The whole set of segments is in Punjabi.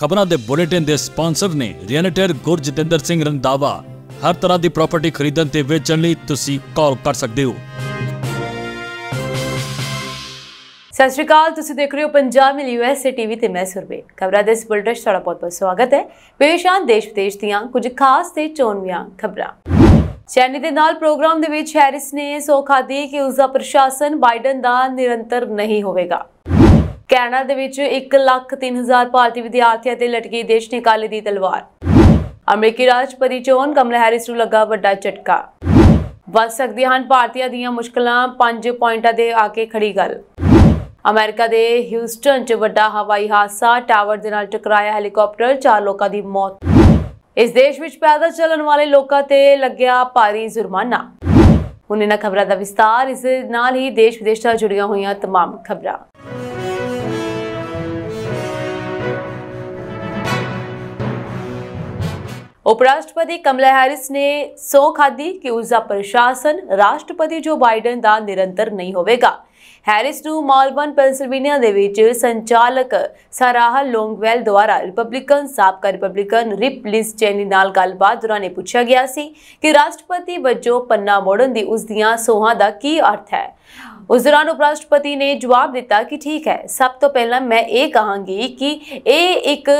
ਖਬਰਾਂ ਦੇ ਬੁਲੇਟਿਨ ਦੇ ਸਪਾਂਸਰ ਨੇ ਰੀਅਲਟਰ ਗੁਰਜਤਿੰਦਰ ਸਿੰਘ ਰੰਦਾਵਾ ਹਰ ਤਰ੍ਹਾਂ ਦੀ ਪ੍ਰਾਪਰਟੀ ਖਰੀਦਣ ਤੇ ਵੇਚਣ ਲਈ ਤੁਸੀਂ ਕਾਲ ਕਰ ਸਕਦੇ ਹੋ ਸਤਿ ਸ਼੍ਰੀ ਅਕਾਲ ਤੁਸੀਂ ਦੇਖ ਰਹੇ ਹੋ ਪੰਜਾਬ ਮਿਲ ਯੂਐਸਏ ਟੀਵੀ ਤੇ ਮੈਂ ਸੁਰਵੇ ਖਬਰਾਂ ਦੇ ਇਸ ਬੁਲੇਟਿਨ ਤੁਹਾਡਾ ਬਹੁਤ-ਬਹੁਤ ਸਵਾਗਤ ਹੈ ਪੇਸ਼ਾਨ ਦੇਸ਼ ਵਿਦੇਸ਼ ਦੀਆਂ ਕੁਝ ਖਾਸ ਤੇ ਚੋਣਵੀਆਂ ਖਬਰਾਂ ਚੈਨੀ ਦੇ ਨਾਲ ਪ੍ਰੋਗਰਾਮ ਦੇ ਵਿੱਚ ਹੈਰਿਸ ਨੇ ਸੋਖਾ ਦੀ ਕਿ ਉਸ ਦਾ ਪ੍ਰਸ਼ਾਸਨ ਬਾਈਡਨ ਦਾ ਨਿਰੰਤਰ ਨਹੀਂ ਹੋਵੇਗਾ ਕੈਨੇਡਾ ਦੇ ਵਿੱਚ 1 ਲੱਖ 3000 ਭਾਰਤੀ ਵਿਦਿਆਰਥੀਆਂ ਤੇ ਲਟਕੀ ਦੇਸ਼ ਨਿਕਾਲੇ ਦੀ ਤਲਵਾਰ ਅਮਰੀਕੀ ਰਾਸ਼ਟਰਪਤੀ ਚੋਣ ਕਮਲਾ ਹੈਰਿਸ ਨੂੰ ਲੱਗਾ ਵੱਡਾ ਝਟਕਾ ਵੱਧ ਸਕਦੀਆਂ ਹਨ ਭਾਰਤੀਆਂ ਦੀਆਂ ਮੁਸ਼ਕਲਾਂ 5 ਪੁਆਇੰਟਾਂ ਦੇ ਆ ਕੇ ਖੜੀ ਗੱਲ ਅਮਰੀਕਾ ਦੇ ਹਿਊਸਟਨ 'ਚ ਵੱਡਾ ਹਵਾਈ ਹਾਦਸਾ ਟਾਵਰ ਦੇ ਨਾਲ ਟਕਰਾਇਆ ਹੈਲੀਕਾਪਟਰ ਚਾਰ ਲੋਕਾਂ ਦੀ ਮੌਤ ਇਸ ਦੇਸ਼ ਵਿੱਚ ਪੈਦਲ ਚੱਲਣ ਵਾਲੇ ਲੋਕਾਂ ਤੇ ਲੱਗਿਆ ਭਾਰੀ ਜੁਰਮਾਨਾ ਹੁਣ ਇਹਨਾਂ ਖਬਰਾਂ ਦਾ ਵਿਸਤਾਰ ਇਸ ਨਾਲ ਹੀ ਦੇਸ਼ ਵਿਦੇਸ਼ ਨਾਲ ਜੁੜੀਆਂ ਹੋਈਆਂ तमाम ਖਬਰਾਂ ਉਪਰਾਸ਼ਟਰਪਤੀ ਕਮਲਾ ਹੈਰਿਸ ਨੇ ਸੋ ਖਾਦੀ ਕਿ ਉਸ ਪ੍ਰਸ਼ਾਸਨ ਰਾਸ਼ਟਰਪਤੀ ਜੋ ਬਾਈਡਨ ਦਾ ਨਿਰੰਤਰ ਨਹੀਂ ਹੋਵੇਗਾ ਹੈਰਿਸ ਨੂੰ ਮਾਲਬਨ ਪੈਂਸਿਲਵੇਨੀਆ ਦੇ ਵਿੱਚ ਸੰਚਾਲਕ ਸਾਰਾਹ ਲੋਂਗਵੈਲ ਦੁਆਰਾ ਰਿਪਬਲਿਕਨ ਸਾਬਕਾ ਰਿਪਬਲਿਕਨ ਰਿਪ ਲਿਸ ਚੈਨੀ ਨਾਲ ਗੱਲਬਾਤ ਦੌਰਾਨ ਇਹ ਪੁੱਛਿਆ ਗਿਆ ਸੀ ਕਿ ਰਾਸ਼ਟਰਪਤੀ ਵਜੋਂ ਪੰਨਾ ਮੋੜਨ ਦੀ ਉਸ ਦੀਆਂ ਸੋਹਾਂ ਦਾ ਕੀ ਅਰਥ ਹੈ ਉਸ ਦੌਰਾਨ ਉਪ ਰਾਸ਼ਟਰਪਤੀ ਨੇ ਜਵਾਬ ਦਿੱਤਾ ਕਿ ਠੀਕ ਹੈ ਸਭ ਤੋਂ ਪਹਿਲਾਂ ਮੈਂ ਇਹ ਕਹਾਂਗੀ ਕਿ ਇਹ ਇੱਕ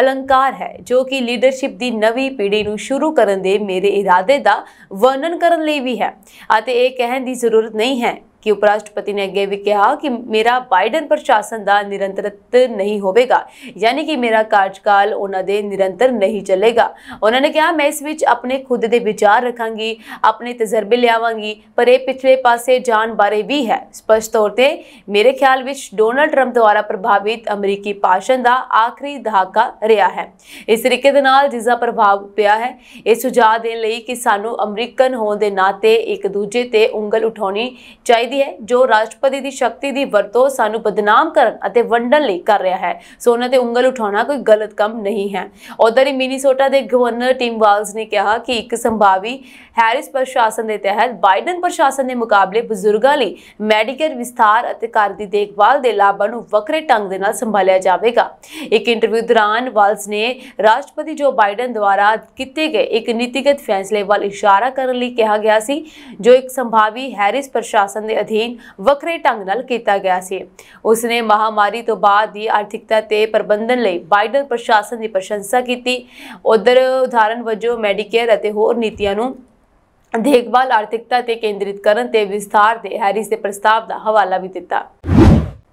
ਅਲੰਕਾਰ ਹੈ ਜੋ ਕਿ ਲੀਡਰਸ਼ਿਪ ਦੀ ਨਵੀਂ ਪੀੜ੍ਹੀ ਨੂੰ ਸ਼ੁਰੂ ਕਰਨ ਦੇ ਮੇਰੇ ਇਰਾਦੇ ਦਾ ਵਰਣਨ ਕਰਨ ਲਈ ਵੀ ਹੈ ਅਤੇ ਇਹ ਕਹਿਣ ਦੀ ਜ਼ਰੂਰਤ ਨਹੀਂ ਹੈ ਕਿ ਉਪ ਰਾਸ਼ਟਰਪਤੀ ਨੇ ਅੱਗੇ ਵੀ ਕਿਹਾ ਕਿ ਮੇਰਾ ਬਾਈਡਨ ਪ੍ਰਸ਼ਾਸਨ ਦਾ ਨਿਰੰਤਰਤ ਨਹੀਂ ਹੋਵੇਗਾ ਯਾਨੀ ਕਿ ਮੇਰਾ ਕਾਰਜਕਾਲ ਉਹਨਾਂ ਦੇ ਨਿਰੰਤਰ ਨਹੀਂ ਚੱਲੇਗਾ ਉਹਨਾਂ ਨੇ ਕਿਹਾ ਮੈਂ ਇਸ ਵਿੱਚ ਆਪਣੇ ਖੁਦ ਦੇ ਵਿਚਾਰ ਰੱਖਾਂਗੀ ਆਪਣੇ ਤਜਰਬੇ ਲਿਆਵਾਂਗੀ ਪਰ ਇਹ ਪਿਛਲੇ ਪਾਸੇ ਜਾਣ ਬਾਰੇ ਵੀ ਹੈ ਸਪਸ਼ਟ ਤੌਰ ਤੇ ਮੇਰੇ ਖਿਆਲ ਵਿੱਚ ਡੋਨਲਡ ਟਰੰਪ ਦੁਆਰਾ ਪ੍ਰਭਾਵਿਤ ਅਮਰੀਕੀ ਪਾਸ਼ਨ ਦਾ ਆਖਰੀ ਦਹਾਕਾ ਰਿਹਾ ਹੈ ਇਸ ਤਰੀਕੇ ਦੇ ਨਾਲ ਜਿਸ ਦਾ ਪ੍ਰਭਾਵ ਪਿਆ ਹੈ ਇਹ ਸੁਝਾਅ ਦੇਣ ਲਈ ਕਿ ਸਾਨੂੰ ਅਮਰੀਕਨ ਹੋਣ ਦੇ ਨਾਤੇ ਇੱਕ ਦੂਜੇ ਤੇ ਉਂਗਲ ਉਠਾਉਣੀ ਚਾਹੀਦੀ ਚਾਹੀਦੀ ਹੈ ਜੋ ਰਾਸ਼ਟਰਪਤੀ ਦੀ ਸ਼ਕਤੀ ਦੀ ਵਰਤੋਂ ਸਾਨੂੰ ਬਦਨਾਮ ਕਰਨ ਅਤੇ ਵੰਡਣ ਲਈ ਕਰ ਰਿਹਾ ਹੈ ਸੋ ਉਹਨਾਂ ਤੇ ਉਂਗਲ ਉਠਾਉਣਾ ਕੋਈ ਗਲਤ ਕੰਮ ਨਹੀਂ ਹੈ ਉਧਰ ਹੀ ਮਿਨੀਸੋਟਾ ਦੇ ਗਵਰਨਰ ਟਿਮ ਵਾਲਸ ਨੇ ਕਿਹਾ ਕਿ ਇੱਕ ਸੰਭਾਵੀ ਹੈਰਿਸ ਪ੍ਰਸ਼ਾਸਨ ਦੇ ਤਹਿਤ ਬਾਈਡਨ ਪ੍ਰਸ਼ਾਸਨ ਦੇ ਮੁਕਾਬਲੇ ਬਜ਼ੁਰਗਾਂ ਲਈ ਮੈਡੀਕਲ ਵਿਸਥਾਰ ਅਤੇ ਘਰ ਦੀ ਦੇਖਭਾਲ ਦੇ ਲਾਭਾਂ ਨੂੰ ਵੱਖਰੇ ਢੰਗ ਦੇ ਨਾਲ ਸੰਭਾਲਿਆ ਜਾਵੇਗਾ ਇੱਕ ਇੰਟਰਵਿਊ ਦੌਰਾਨ ਵਾਲਸ ਨੇ ਰਾਸ਼ਟਰਪਤੀ ਜੋ ਬਾਈਡਨ ਦੁਆਰਾ ਕੀਤੇ ਗਏ ਇੱਕ ਨੀਤੀਗਤ ਫੈਸਲੇ ਵੱਲ ਇਸ਼ਾਰਾ ਕਰਨ ਲਈ ਕਿਹਾ ਗਿਆ ਸੀ ਜੋ ਇੱਕ ਸੰਭਾਵੀ ਹੈਰਿਸ ਪ੍ਰਸ਼ਾਸਨ ਦੇ ਅਧੀਨ ਵੱਖਰੇ ਢੰਗ ਨਾਲ ਕੀਤਾ ਗਿਆ ਸੀ ਉਸ ਨੇ ਮਹਾਮਾਰੀ ਤੋਂ ਬਾਅਦ ਦੀ ਆਰਥਿਕਤਾ ਤੇ ਪ੍ਰਬੰਧਨ ਲਈ ਬਾਈਡਨ ਪ੍ਰਸ਼ਾਸਨ ਦੀ ਪ੍ਰਸ਼ੰਸਾ ਕੀਤੀ ਉਧਰ ਉਦਾਹਰਨ ਵਜੋਂ ਮੈਡੀਕੇਅਰ ਅਤੇ ਹੋਰ ਨੀਤੀਆਂ ਨੂੰ ਦੇਖਭਾਲ ਆਰਥਿਕਤਾ ਤੇ ਕੇਂਦਰਿਤ ਕਰਨ ਤੇ ਵਿਸਥਾਰ ਦੇ ਹੈਰਿਸ ਦੇ ਪ੍ਰਸਤਾਵ ਦਾ ਹਵਾਲਾ ਵੀ ਦਿੱਤਾ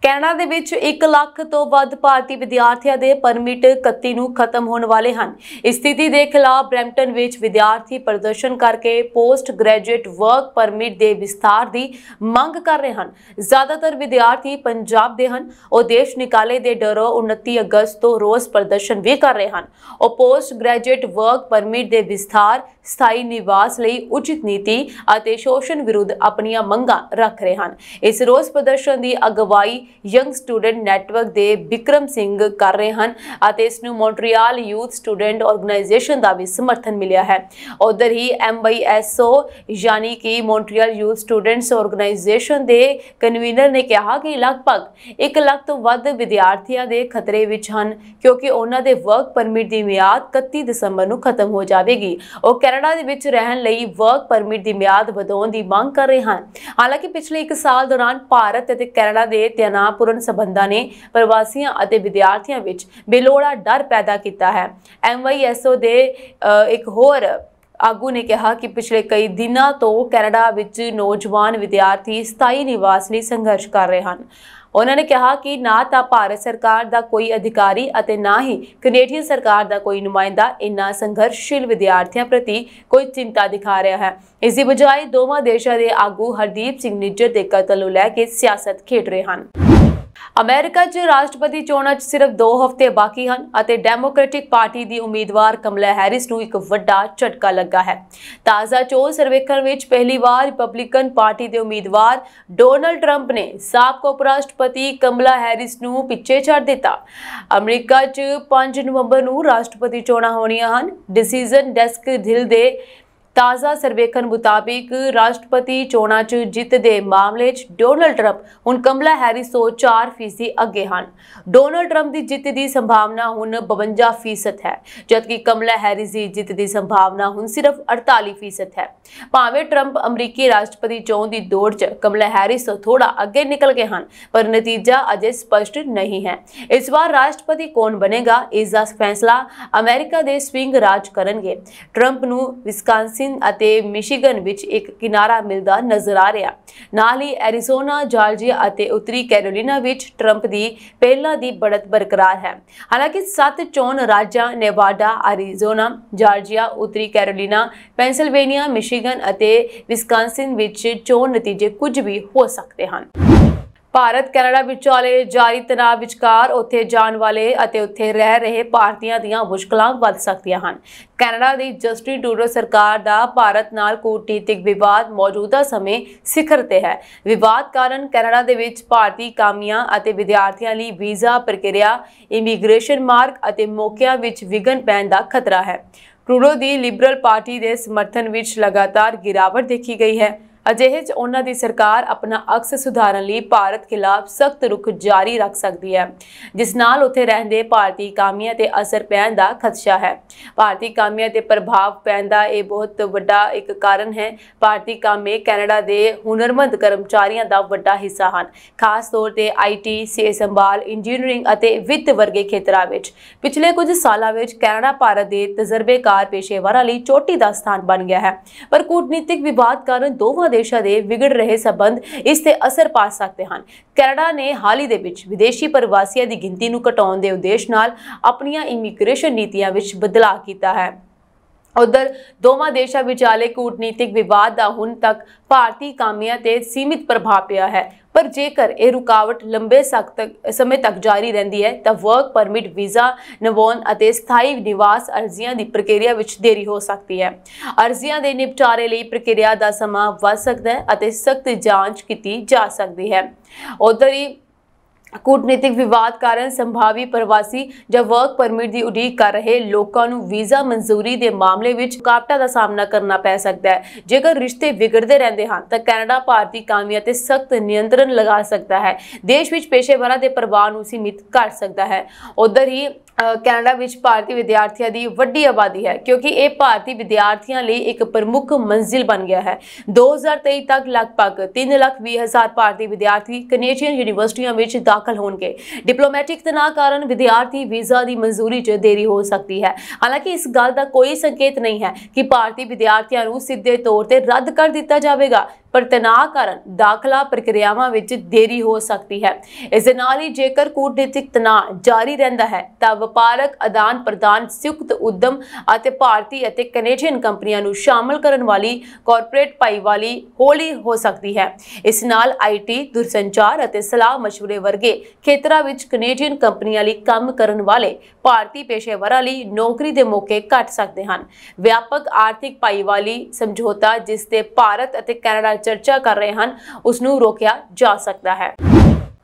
ਕੈਨੇਡਾ ਦੇ ਵਿੱਚ 1 ਲੱਖ ਤੋਂ ਵੱਧ ਭਾਰਤੀ ਵਿਦਿਆਰਥੀਆਂ ਦੇ ਪਰਮਿਟ 31 ਨੂੰ ਖਤਮ ਹੋਣ ਵਾਲੇ ਹਨ ਸਥਿਤੀ ਦੇ ਖਿਲਾਫ ਬ੍ਰੈਂਪਟਨ ਵਿੱਚ ਵਿਦਿਆਰਥੀ ਪ੍ਰਦਰਸ਼ਨ ਕਰਕੇ ਪੋਸਟ ਗ੍ਰੈਜੂਏਟ ਵਰਕ ਪਰਮਿਟ ਦੇ ਵਿਸਤਾਰ ਦੀ ਮੰਗ ਕਰ ਰਹੇ ਹਨ ਜ਼ਿਆਦਾਤਰ ਵਿਦਿਆਰਥੀ ਪੰਜਾਬ ਦੇ ਹਨ ਉਹ ਦੇਸ਼ ਨਿਕਾਲੇ ਦੇ ਡਰੋਂ 29 ਅਗਸਤ ਤੋਂ ਰੋਜ਼ ਪ੍ਰਦਰਸ਼ਨ ਵੀ ਕਰ ਰਹੇ ਹਨ ਉਹ ਪੋਸਟ ਗ੍ਰੈਜੂਏਟ ਵਰਕ ਪਰਮਿਟ ਦੇ ਵਿਸਤਾਰ ਸਥਾਈ ਨਿਵਾਸ ਲਈ ਉਚਿਤ ਨੀਤੀ ਅਤੇ ਸ਼ੋਸ਼ਣ ਵਿਰੁੱਧ ਆਪਣੀਆਂ ਮੰਗਾਂ ਰੱਖ ਰਹੇ ਹਨ ਇਸ ਰੋਜ਼ ਪ੍ਰਦਰਸ਼ਨ ਦੀ ਅਗਵਾਈ ਯੰਗ ਸਟੂਡੈਂਟ ਨੈਟਵਰਕ ਦੇ ਵਿਕਰਮ ਸਿੰਘ ਕਰ ਰਹੇ ਹਨ ਅਤੇ ਇਸ ਨੂੰ ਮੌਂਟਰੀਅਲ ਯੂਥ ਸਟੂਡੈਂਟ ਆਰਗੇਨਾਈਜੇਸ਼ਨ ਦਾ ਵੀ ਸਮਰਥਨ ਮਿਲਿਆ ਹੈ ਉਧਰ ਹੀ ਐਮਵਾਈਐਸਓ ਯਾਨੀ ਕਿ ਮੌਂਟਰੀਅਲ ਯੂਥ ਸਟੂਡੈਂਟਸ ਆਰਗੇਨਾਈਜੇਸ਼ਨ ਦੇ ਕਨਵੀਨਰ ਨੇ ਕਿਹਾ ਕਿ ਲਗਭਗ 1 ਲੱਖ ਤੋਂ ਵੱਧ ਵਿਦਿਆਰਥੀਆਂ ਦੇ ਖਤਰੇ ਵਿੱਚ ਹਨ ਕਿਉਂਕਿ ਉਹਨਾਂ ਦੇ ਵਰਕ ਪਰਮਿਟ ਦੀ ਮਿਆਦ 31 ਦਸੰਬਰ ਨੂੰ ਖਤਮ ਹੋ ਜਾਵੇਗੀ ਉਹ ਕੈਨੇਡਾ ਦੇ ਵਿੱਚ ਰਹਿਣ ਲਈ ਵਰਕ ਪਰਮਿਟ ਦੀ ਮਿਆਦ ਵਧਾਉਣ ਦੀ ਮੰਗ ਕਰ ਰਹੇ ਹਨ ਹਾਲਾਂਕਿ ਪਿਛਲੇ 1 ਸਾਲ ਦੌਰਾਨ ਭਾਰਤ ਅਤੇ ਕੈਨੇਡਾ ਦੇ ਤਿਆਨਾ ਤਣਾਅਪੂਰਨ ਸਬੰਧਾਂ ਨੇ ਪ੍ਰਵਾਸੀਆਂ ਅਤੇ ਵਿਦਿਆਰਥੀਆਂ ਵਿੱਚ ਬੇਲੋੜਾ ਡਰ ਪੈਦਾ ਕੀਤਾ ਹੈ ਐਮਵਾਈਐਸਓ ਦੇ ਇੱਕ ਹੋਰ ਆਗੂ ਨੇ ਕਿਹਾ ਕਿ ਪਿਛਲੇ ਕਈ ਦਿਨਾਂ ਤੋਂ ਕੈਨੇਡਾ ਵਿੱਚ ਨੌਜਵਾਨ ਵਿਦਿਆਰਥੀ ਸਥਾਈ ਨਿਵਾਸ ਲਈ ਸੰਘਰਸ਼ ਕਰ ਰਹੇ ਹਨ ਉਹਨਾਂ ਨੇ ਕਿਹਾ ਕਿ ਨਾ ਤਾਂ ਭਾਰਤ ਸਰਕਾਰ ਦਾ ਕੋਈ ਅਧਿਕਾਰੀ ਅਤੇ ਨਾ ਹੀ ਕੈਨੇਡੀਅਨ ਸਰਕਾਰ ਦਾ ਕੋਈ ਨੁਮਾਇੰਦਾ ਇਨ੍ਹਾਂ ਸੰਘਰਸ਼ਸ਼ੀਲ ਵਿਦਿਆਰਥੀਆਂ ਪ੍ਰਤੀ ਕੋਈ ਚਿੰਤਾ ਦਿਖਾ ਰਿਹਾ ਹੈ ਇਸ ਦੀ ਬਜਾਏ ਦੋਵਾਂ ਦੇਸ਼ਾਂ ਦੇ ਆਗੂ ਹਰਦੀਪ ਸਿੰਘ ਨਿੱਜਰ ਦੇ ਕਤਲ ਨੂੰ ਲੈ ਕੇ ਸਿਆਸਤ ਖੇਡ ਰਹੇ ਹਨ ਅਮਰੀਕਾ 'ਚ ਰਾਸ਼ਟਰਪਤੀ ਚੋਣਾਂ 'ਚ ਸਿਰਫ 2 ਹਫ਼ਤੇ ਬਾਕੀ ਹਨ ਅਤੇ ਡੈਮੋਕ੍ਰੈਟਿਕ ਪਾਰਟੀ ਦੀ ਉਮੀਦਵਾਰ ਕਮਲਾ ਹੈਰਿਸ ਨੂੰ ਇੱਕ ਵੱਡਾ ਝਟਕਾ ਲੱਗਾ ਹੈ ਤਾਜ਼ਾ ਚੋਣ ਸਰਵੇਖਣ ਵਿੱਚ ਪਹਿਲੀ ਵਾਰ ਰਿਪਬਲਿਕਨ ਪਾਰਟੀ ਦੇ ਉਮੀਦਵਾਰ ਡੋਨਲਡ ਟਰੰਪ ਨੇ ਸਾਬਕਾ ਉਪ ਰਾਸ਼ਟਰਪਤੀ ਕਮਲਾ ਹੈਰਿਸ ਨੂੰ ਪਿੱਛੇ ਛੱਡ ਦਿੱਤਾ ਅਮਰੀਕਾ 'ਚ 5 ਨਵੰਬਰ ਨੂੰ ਰਾਸ਼ਟਰਪਤੀ ਚੋਣਾਂ ਹੋਣੀਆਂ ਹਨ ਡਿਸੀਜਨ ਡੈਸਕ ਧਿਲ ਦੇ ਤਾਜ਼ਾ ਸਰਵੇਖਣ ਮੁਤਾਬਿਕ ਰਾਸ਼ਟਰਪਤੀ ਚੋਣਾਂ 'ਚ ਜਿੱਤ ਦੇ ਮਾਮਲੇ 'ਚ ਡੋਨਲਡ ਟਰੰਪ ਹੁਣ ਕਮਲਾ ਹੈਰਿਸ ਤੋਂ 4% ਅੱਗੇ ਹਨ ਡੋਨਲਡ ਟਰੰਪ ਦੀ ਜਿੱਤ ਦੀ ਸੰਭਾਵਨਾ ਹੁਣ 52% ਹੈ ਜਦਕਿ ਕਮਲਾ ਹੈਰਿਸ ਦੀ ਜਿੱਤ ਦੀ ਸੰਭਾਵਨਾ ਹੁਣ ਸਿਰਫ 48% ਹੈ ਭਾਵੇਂ ਟਰੰਪ ਅਮਰੀਕੀ ਰਾਸ਼ਟਰਪਤੀ ਚੋਣ ਦੀ ਦੌੜ 'ਚ ਕਮਲਾ ਹੈਰਿਸ ਤੋਂ ਥੋੜਾ ਅੱਗੇ ਨਿਕਲ ਗਏ ਹਨ ਪਰ ਨਤੀਜਾ ਅਜੇ ਸਪਸ਼ਟ ਨਹੀਂ ਹੈ ਇਸ ਵਾਰ ਰਾਸ਼ਟਰਪਤੀ ਕੌਣ ਬਣੇਗਾ ਇਸ ਦਾ ਫੈਸਲਾ ਅਮਰੀਕਾ ਦੇ ਸਵਿੰਗ ਰਾਜ ਕਰਨਗੇ ਟਰੰਪ ਨੂੰ ਵਿਸਕਾਂਸੀ ਵਿਸਕਨਸਿਨ ਅਤੇ ਮਿਸ਼ੀਗਨ ਵਿੱਚ ਇੱਕ ਕਿਨਾਰਾ ਮਿਲਦਾ ਨਜ਼ਰ ਆ ਰਿਹਾ ਨਾਲ ਹੀ ਐਰੀਜ਼ੋਨਾ ਜਾਰਜੀਆ ਅਤੇ ਉੱਤਰੀ ਕੈਰੋਲੀਨਾ ਵਿੱਚ ਟਰੰਪ ਦੀ ਪਹਿਲਾਂ ਦੀ ਬੜਤ ਬਰਕਰਾਰ ਹੈ ਹਾਲਾਂਕਿ ਸੱਤ ਚੋਣ ਰਾਜਾਂ ਨੇਵਾਡਾ ਐਰੀਜ਼ੋਨਾ ਜਾਰਜੀਆ ਉੱਤਰੀ ਕੈਰੋਲੀਨਾ ਪੈਂਸਿਲਵੇਨੀਆ ਮਿਸ਼ੀਗਨ ਅਤੇ ਵਿਸਕਾਂਸਿਨ ਵਿੱਚ ਚੋਣ ਨਤੀਜੇ ਕੁਝ ਵੀ ਹੋ ਸਕਦੇ ਹਨ ਭਾਰਤ ਕੈਨੇਡਾ ਵਿਚਾਲੇ ਜਾਰੀ ਤਣਾਅ ਵਿਚਕਾਰ ਉੱਥੇ ਜਾਣ ਵਾਲੇ ਅਤੇ ਉੱਥੇ ਰਹਿ ਰਹੇ ਭਾਰਤੀਆਂ ਦੀਆਂ ਮੁਸ਼ਕਲਾਂ ਵੱਧ ਸਕਦੀਆਂ ਹਨ ਕੈਨੇਡਾ ਦੀ ਜਸਟਿਸ ਟੂਡੋ ਸਰਕਾਰ ਦਾ ਭਾਰਤ ਨਾਲ ਕੂਟਨੀਤਿਕ ਵਿਵਾਦ ਮੌਜੂਦਾ ਸਮੇਂ ਸਿਖਰ ਤੇ ਹੈ ਵਿਵਾਦ ਕਾਰਨ ਕੈਨੇਡਾ ਦੇ ਵਿੱਚ ਭਾਰਤੀ ਕਾਮਿਆਂ ਅਤੇ ਵਿਦਿਆਰਥੀਆਂ ਲਈ ਵੀਜ਼ਾ ਪ੍ਰਕਿਰਿਆ ਇਮੀਗ੍ਰੇਸ਼ਨ ਮਾਰਗ ਅਤੇ ਮੌਕਿਆਂ ਵਿੱਚ ਵਿਗਨ ਪੈਣ ਦਾ ਖਤਰਾ ਹੈ ਟੂਡੋ ਦੀ ਲਿਬਰਲ ਪਾਰਟੀ ਦੇ ਸਮਰਥਨ ਵਿੱਚ ਲਗਾਤਾਰ ਗਿਰਾਵਟ ਦੇਖੀ ਗਈ ਹੈ ਅਜਿਹੇ 'ਚ ਉਹਨਾਂ ਦੀ ਸਰਕਾਰ ਆਪਣਾ ਅਕਸ ਸੁਧਾਰਨ ਲਈ ਭਾਰਤ ਖਿਲਾਫ ਸਖਤ ਰੁਖ ਜਾਰੀ ਰੱਖ ਸਕਦੀ ਹੈ ਜਿਸ ਨਾਲ ਉੱਥੇ ਰਹਿੰਦੇ ਭਾਰਤੀ ਕਾਮਿਆਂ ਤੇ ਅਸਰ ਪੈਣ ਦਾ ਖਤਸ਼ਾ ਹੈ ਭਾਰਤੀ ਕਾਮਿਆਂ ਤੇ ਪ੍ਰਭਾਵ ਪੈਣ ਦਾ ਇਹ ਬਹੁਤ ਵੱਡਾ ਇੱਕ ਕਾਰਨ ਹੈ ਭਾਰਤੀ ਕਾਮੇ ਕੈਨੇਡਾ ਦੇ ਹੁਨਰਮੰਦ ਕਰਮਚਾਰੀਆਂ ਦਾ ਵੱਡਾ ਹਿੱਸਾ ਹਨ ਖਾਸ ਤੌਰ ਤੇ ਆਈਟੀ ਸੇ ਸੰਭਾਲ ਇੰਜੀਨੀਅਰਿੰਗ ਅਤੇ ਵਿੱਤ ਵਰਗੇ ਖੇਤਰਾਂ ਵਿੱਚ ਪਿਛਲੇ ਕੁਝ ਸਾਲਾਂ ਵਿੱਚ ਕੈਨੇਡਾ ਭਾਰਤ ਦੇ ਤਜਰਬੇਕਾਰ ਪੇਸ਼ੇਵਰਾਂ ਲਈ ਚੋਟੀ ਦਾ ਸਥਾਨ ਬਣ ਗਿਆ ਹੈ ਪਰ ਕੂਟਨੀਤਿਕ ਵਿਵਾਦ ਕਾਰਨ ਦੋਵਾਂ ਦੇਸ਼ਾਂ ਦੇ ਵਿਗੜ ਰਹੇ ਸਬੰਧ ਇਸ ਤੇ ਅਸਰ ਪਾ ਸਕਦੇ ਹਨ ਕੈਨੇਡਾ ਨੇ ਹਾਲ ਹੀ ਦੇ ਵਿੱਚ ਵਿਦੇਸ਼ੀ ਪ੍ਰਵਾਸੀਆਂ ਦੀ ਗਿਣਤੀ ਨੂੰ ਘਟਾਉਣ ਦੇ ਉਦੇਸ਼ ਨਾਲ ਆਪਣੀਆਂ ਇਮੀਗ੍ਰੇਸ਼ਨ ਨੀਤੀਆਂ ਵਿੱਚ ਬਦਲਾਅ ਕੀਤਾ ਹੈ ਉਧਰ ਦੋਵਾਂ ਦੇਸ਼ਾਂ ਵਿਚਾਲੇ ਕੂਟਨੀਤਿਕ ਵਿਵਾਦ ਦਾ ਹੁਣ ਤੱਕ ਭਾਰਤੀ ਕਾਮਿਆਂ ਤੇ ਸੀਮਿਤ ਪ੍ਰਭਾਵ ਪਿਆ ਹੈ ਪਰ ਜੇਕਰ ਇਹ ਰੁਕਾਵਟ ਲੰਬੇ ਸਮੇਂ ਤੱਕ ਜਾਰੀ ਰਹਿੰਦੀ ਹੈ ਤਾਂ ਵਰਕ ਪਰਮਿਟ ਵੀਜ਼ਾ ਨਵੋਨ ਅਤੇ ਸਥਾਈ ਨਿਵਾਸ ਅਰਜ਼ੀਆਂ ਦੀ ਪ੍ਰਕਿਰਿਆ ਵਿੱਚ ਦੇਰੀ ਹੋ ਸਕਦੀ ਹੈ ਅਰਜ਼ੀਆਂ ਦੇ ਨਿਪਟਾਰੇ ਲਈ ਪ੍ਰਕਿਰਿਆ ਦਾ ਸਮਾਂ ਵੱਧ ਸਕਦਾ ਹੈ ਅਤੇ ਸਖਤ ਜਾਂਚ ਕੀਤੀ ਜਾ ਸਕਦੀ ਹੈ ਉਧਰ ਹੀ ਕੂਟਨੀਤਿਕ ਵਿਵਾਦ ਕਾਰਨ ਸੰਭਾਵੀ ਪ੍ਰਵਾਸੀ ਜਾਂ ਵਰਕ ਪਰਮਿਟ ਦੀ ਉਡੀਕ ਕਰ ਰਹੇ ਲੋਕਾਂ ਨੂੰ ਵੀਜ਼ਾ ਮਨਜ਼ੂਰੀ ਦੇ ਮਾਮਲੇ ਵਿੱਚ ਕਾਪਟਾ ਦਾ ਸਾਹਮਣਾ ਕਰਨਾ ਪੈ ਸਕਦਾ ਹੈ ਜੇਕਰ ਰਿਸ਼ਤੇ ਵਿਗੜਦੇ ਰਹਿੰਦੇ ਹਨ ਤਾਂ ਕੈਨੇਡਾ ਭਾਰਤੀ ਕਾਮਿਆਂ ਤੇ ਸਖਤ ਨਿਯੰਤਰਣ ਲਗਾ ਸਕਦਾ ਹੈ ਦੇਸ਼ ਵਿੱਚ ਪੇਸ਼ੇਵਰਾਂ ਦੇ ਪ੍ਰਵਾਹ ਨੂੰ ਸੀਮਿਤ ਕਰ ਸਕਦਾ ਹੈ ਉਧਰ ਹੀ ਕੈਨੇਡਾ ਵਿੱਚ ਭਾਰਤੀ ਵਿਦਿਆਰਥੀਆਂ ਦੀ ਵੱਡੀ ਆਬਾਦੀ ਹੈ ਕਿਉਂਕਿ ਇਹ ਭਾਰਤੀ ਵਿਦਿਆਰਥੀਆਂ ਲਈ ਇੱਕ ਪ੍ਰਮੁੱਖ ਮੰਜ਼ਿਲ ਬਣ ਗਿਆ ਹੈ 2023 ਤੱਕ ਲਗਭਗ 3 ਲੱਖ 20 ਹਜ਼ਾਰ ਭਾਰਤੀ ਵਿਦਿਆਰਥੀ ਕੈਨੇਡੀਅਨ ਯੂਨੀਵਰਸਿਟੀਆਂ ਵਿੱਚ ਦਾਖਲ ਹੋਣਗੇ ਡਿਪਲੋਮੈਟਿਕ ਤਣਾਅ ਕਾਰਨ ਵਿਦਿਆਰਥੀ ਵੀਜ਼ਾ ਦੀ ਮਨਜ਼ੂਰੀ 'ਚ ਦੇਰੀ ਹੋ ਸਕਦੀ ਹੈ ਹਾਲਾਂਕਿ ਇਸ ਗੱਲ ਦਾ ਕੋਈ ਸੰਕੇਤ ਨਹੀਂ ਹੈ ਕਿ ਭਾਰਤੀ ਵਿਦਿਆਰਥੀਆਂ ਨੂੰ ਸਿੱਧੇ ਤੌਰ ਤੇ ਰੱਦ ਕਰ ਦਿੱਤਾ ਜਾਵੇਗਾ ਪਰ ਤਣਾਅ ਕਾਰਨ ਦਾਖਲਾ ਪ੍ਰਕਿਰਿਆਵਾਂ ਵਿੱਚ ਦੇਰੀ ਹੋ ਸਕਦੀ ਹੈ ਇਸ ਦੇ ਨਾਲ ਹੀ ਜੇਕਰ ਕੂਟਨੀਤਿਕ ਤਣਾਅ ਜਾਰੀ ਰਹਿੰਦਾ ਹੈ ਤਾਂ ਵਪਾਰਕ ਆਦਾਨ ਪ੍ਰਦਾਨ ਸੰਯੁਕਤ ਉਦਮ ਅਤੇ ਭਾਰਤੀ ਅਤੇ ਕੈਨੇਡੀਅਨ ਕੰਪਨੀਆਂ ਨੂੰ ਸ਼ਾਮਲ ਕਰਨ ਵਾਲੀ ਕਾਰਪੋਰੇਟ ਵਾਲੀ ਹੌਲੀ ਹੋ ਸਕਦੀ ਹੈ ਇਸ ਨਾਲ ਆਈਟੀ ਦੁਰਸੰਚਾਰ ਅਤੇ ਸਲਾਹ مشورے ਵਰਗੇ ਖੇਤਰਾਂ ਵਿੱਚ ਕੈਨੇਡੀਅਨ ਕੰਪਨੀਆਂ ਲਈ ਕੰਮ ਕਰਨ ਵਾਲੇ ਭਾਰਤੀ ਪੇਸ਼ੇਵਰਾਂ ਲਈ ਨੌਕਰੀ ਦੇ ਮੌਕੇ ਘਟ ਸਕਦੇ ਹਨ ਵਿਆਪਕ ਆਰਥਿਕ ਵਾਲੀ ਸਮਝੌਤਾ ਜਿਸ ਤੇ ਭਾਰਤ ਅਤੇ ਕੈਨੇਡਾ ਚਰਚਾ ਕਰ ਰਹੇ ਹਨ ਉਸ ਨੂੰ ਰੋਕਿਆ ਜਾ ਸਕਦਾ ਹੈ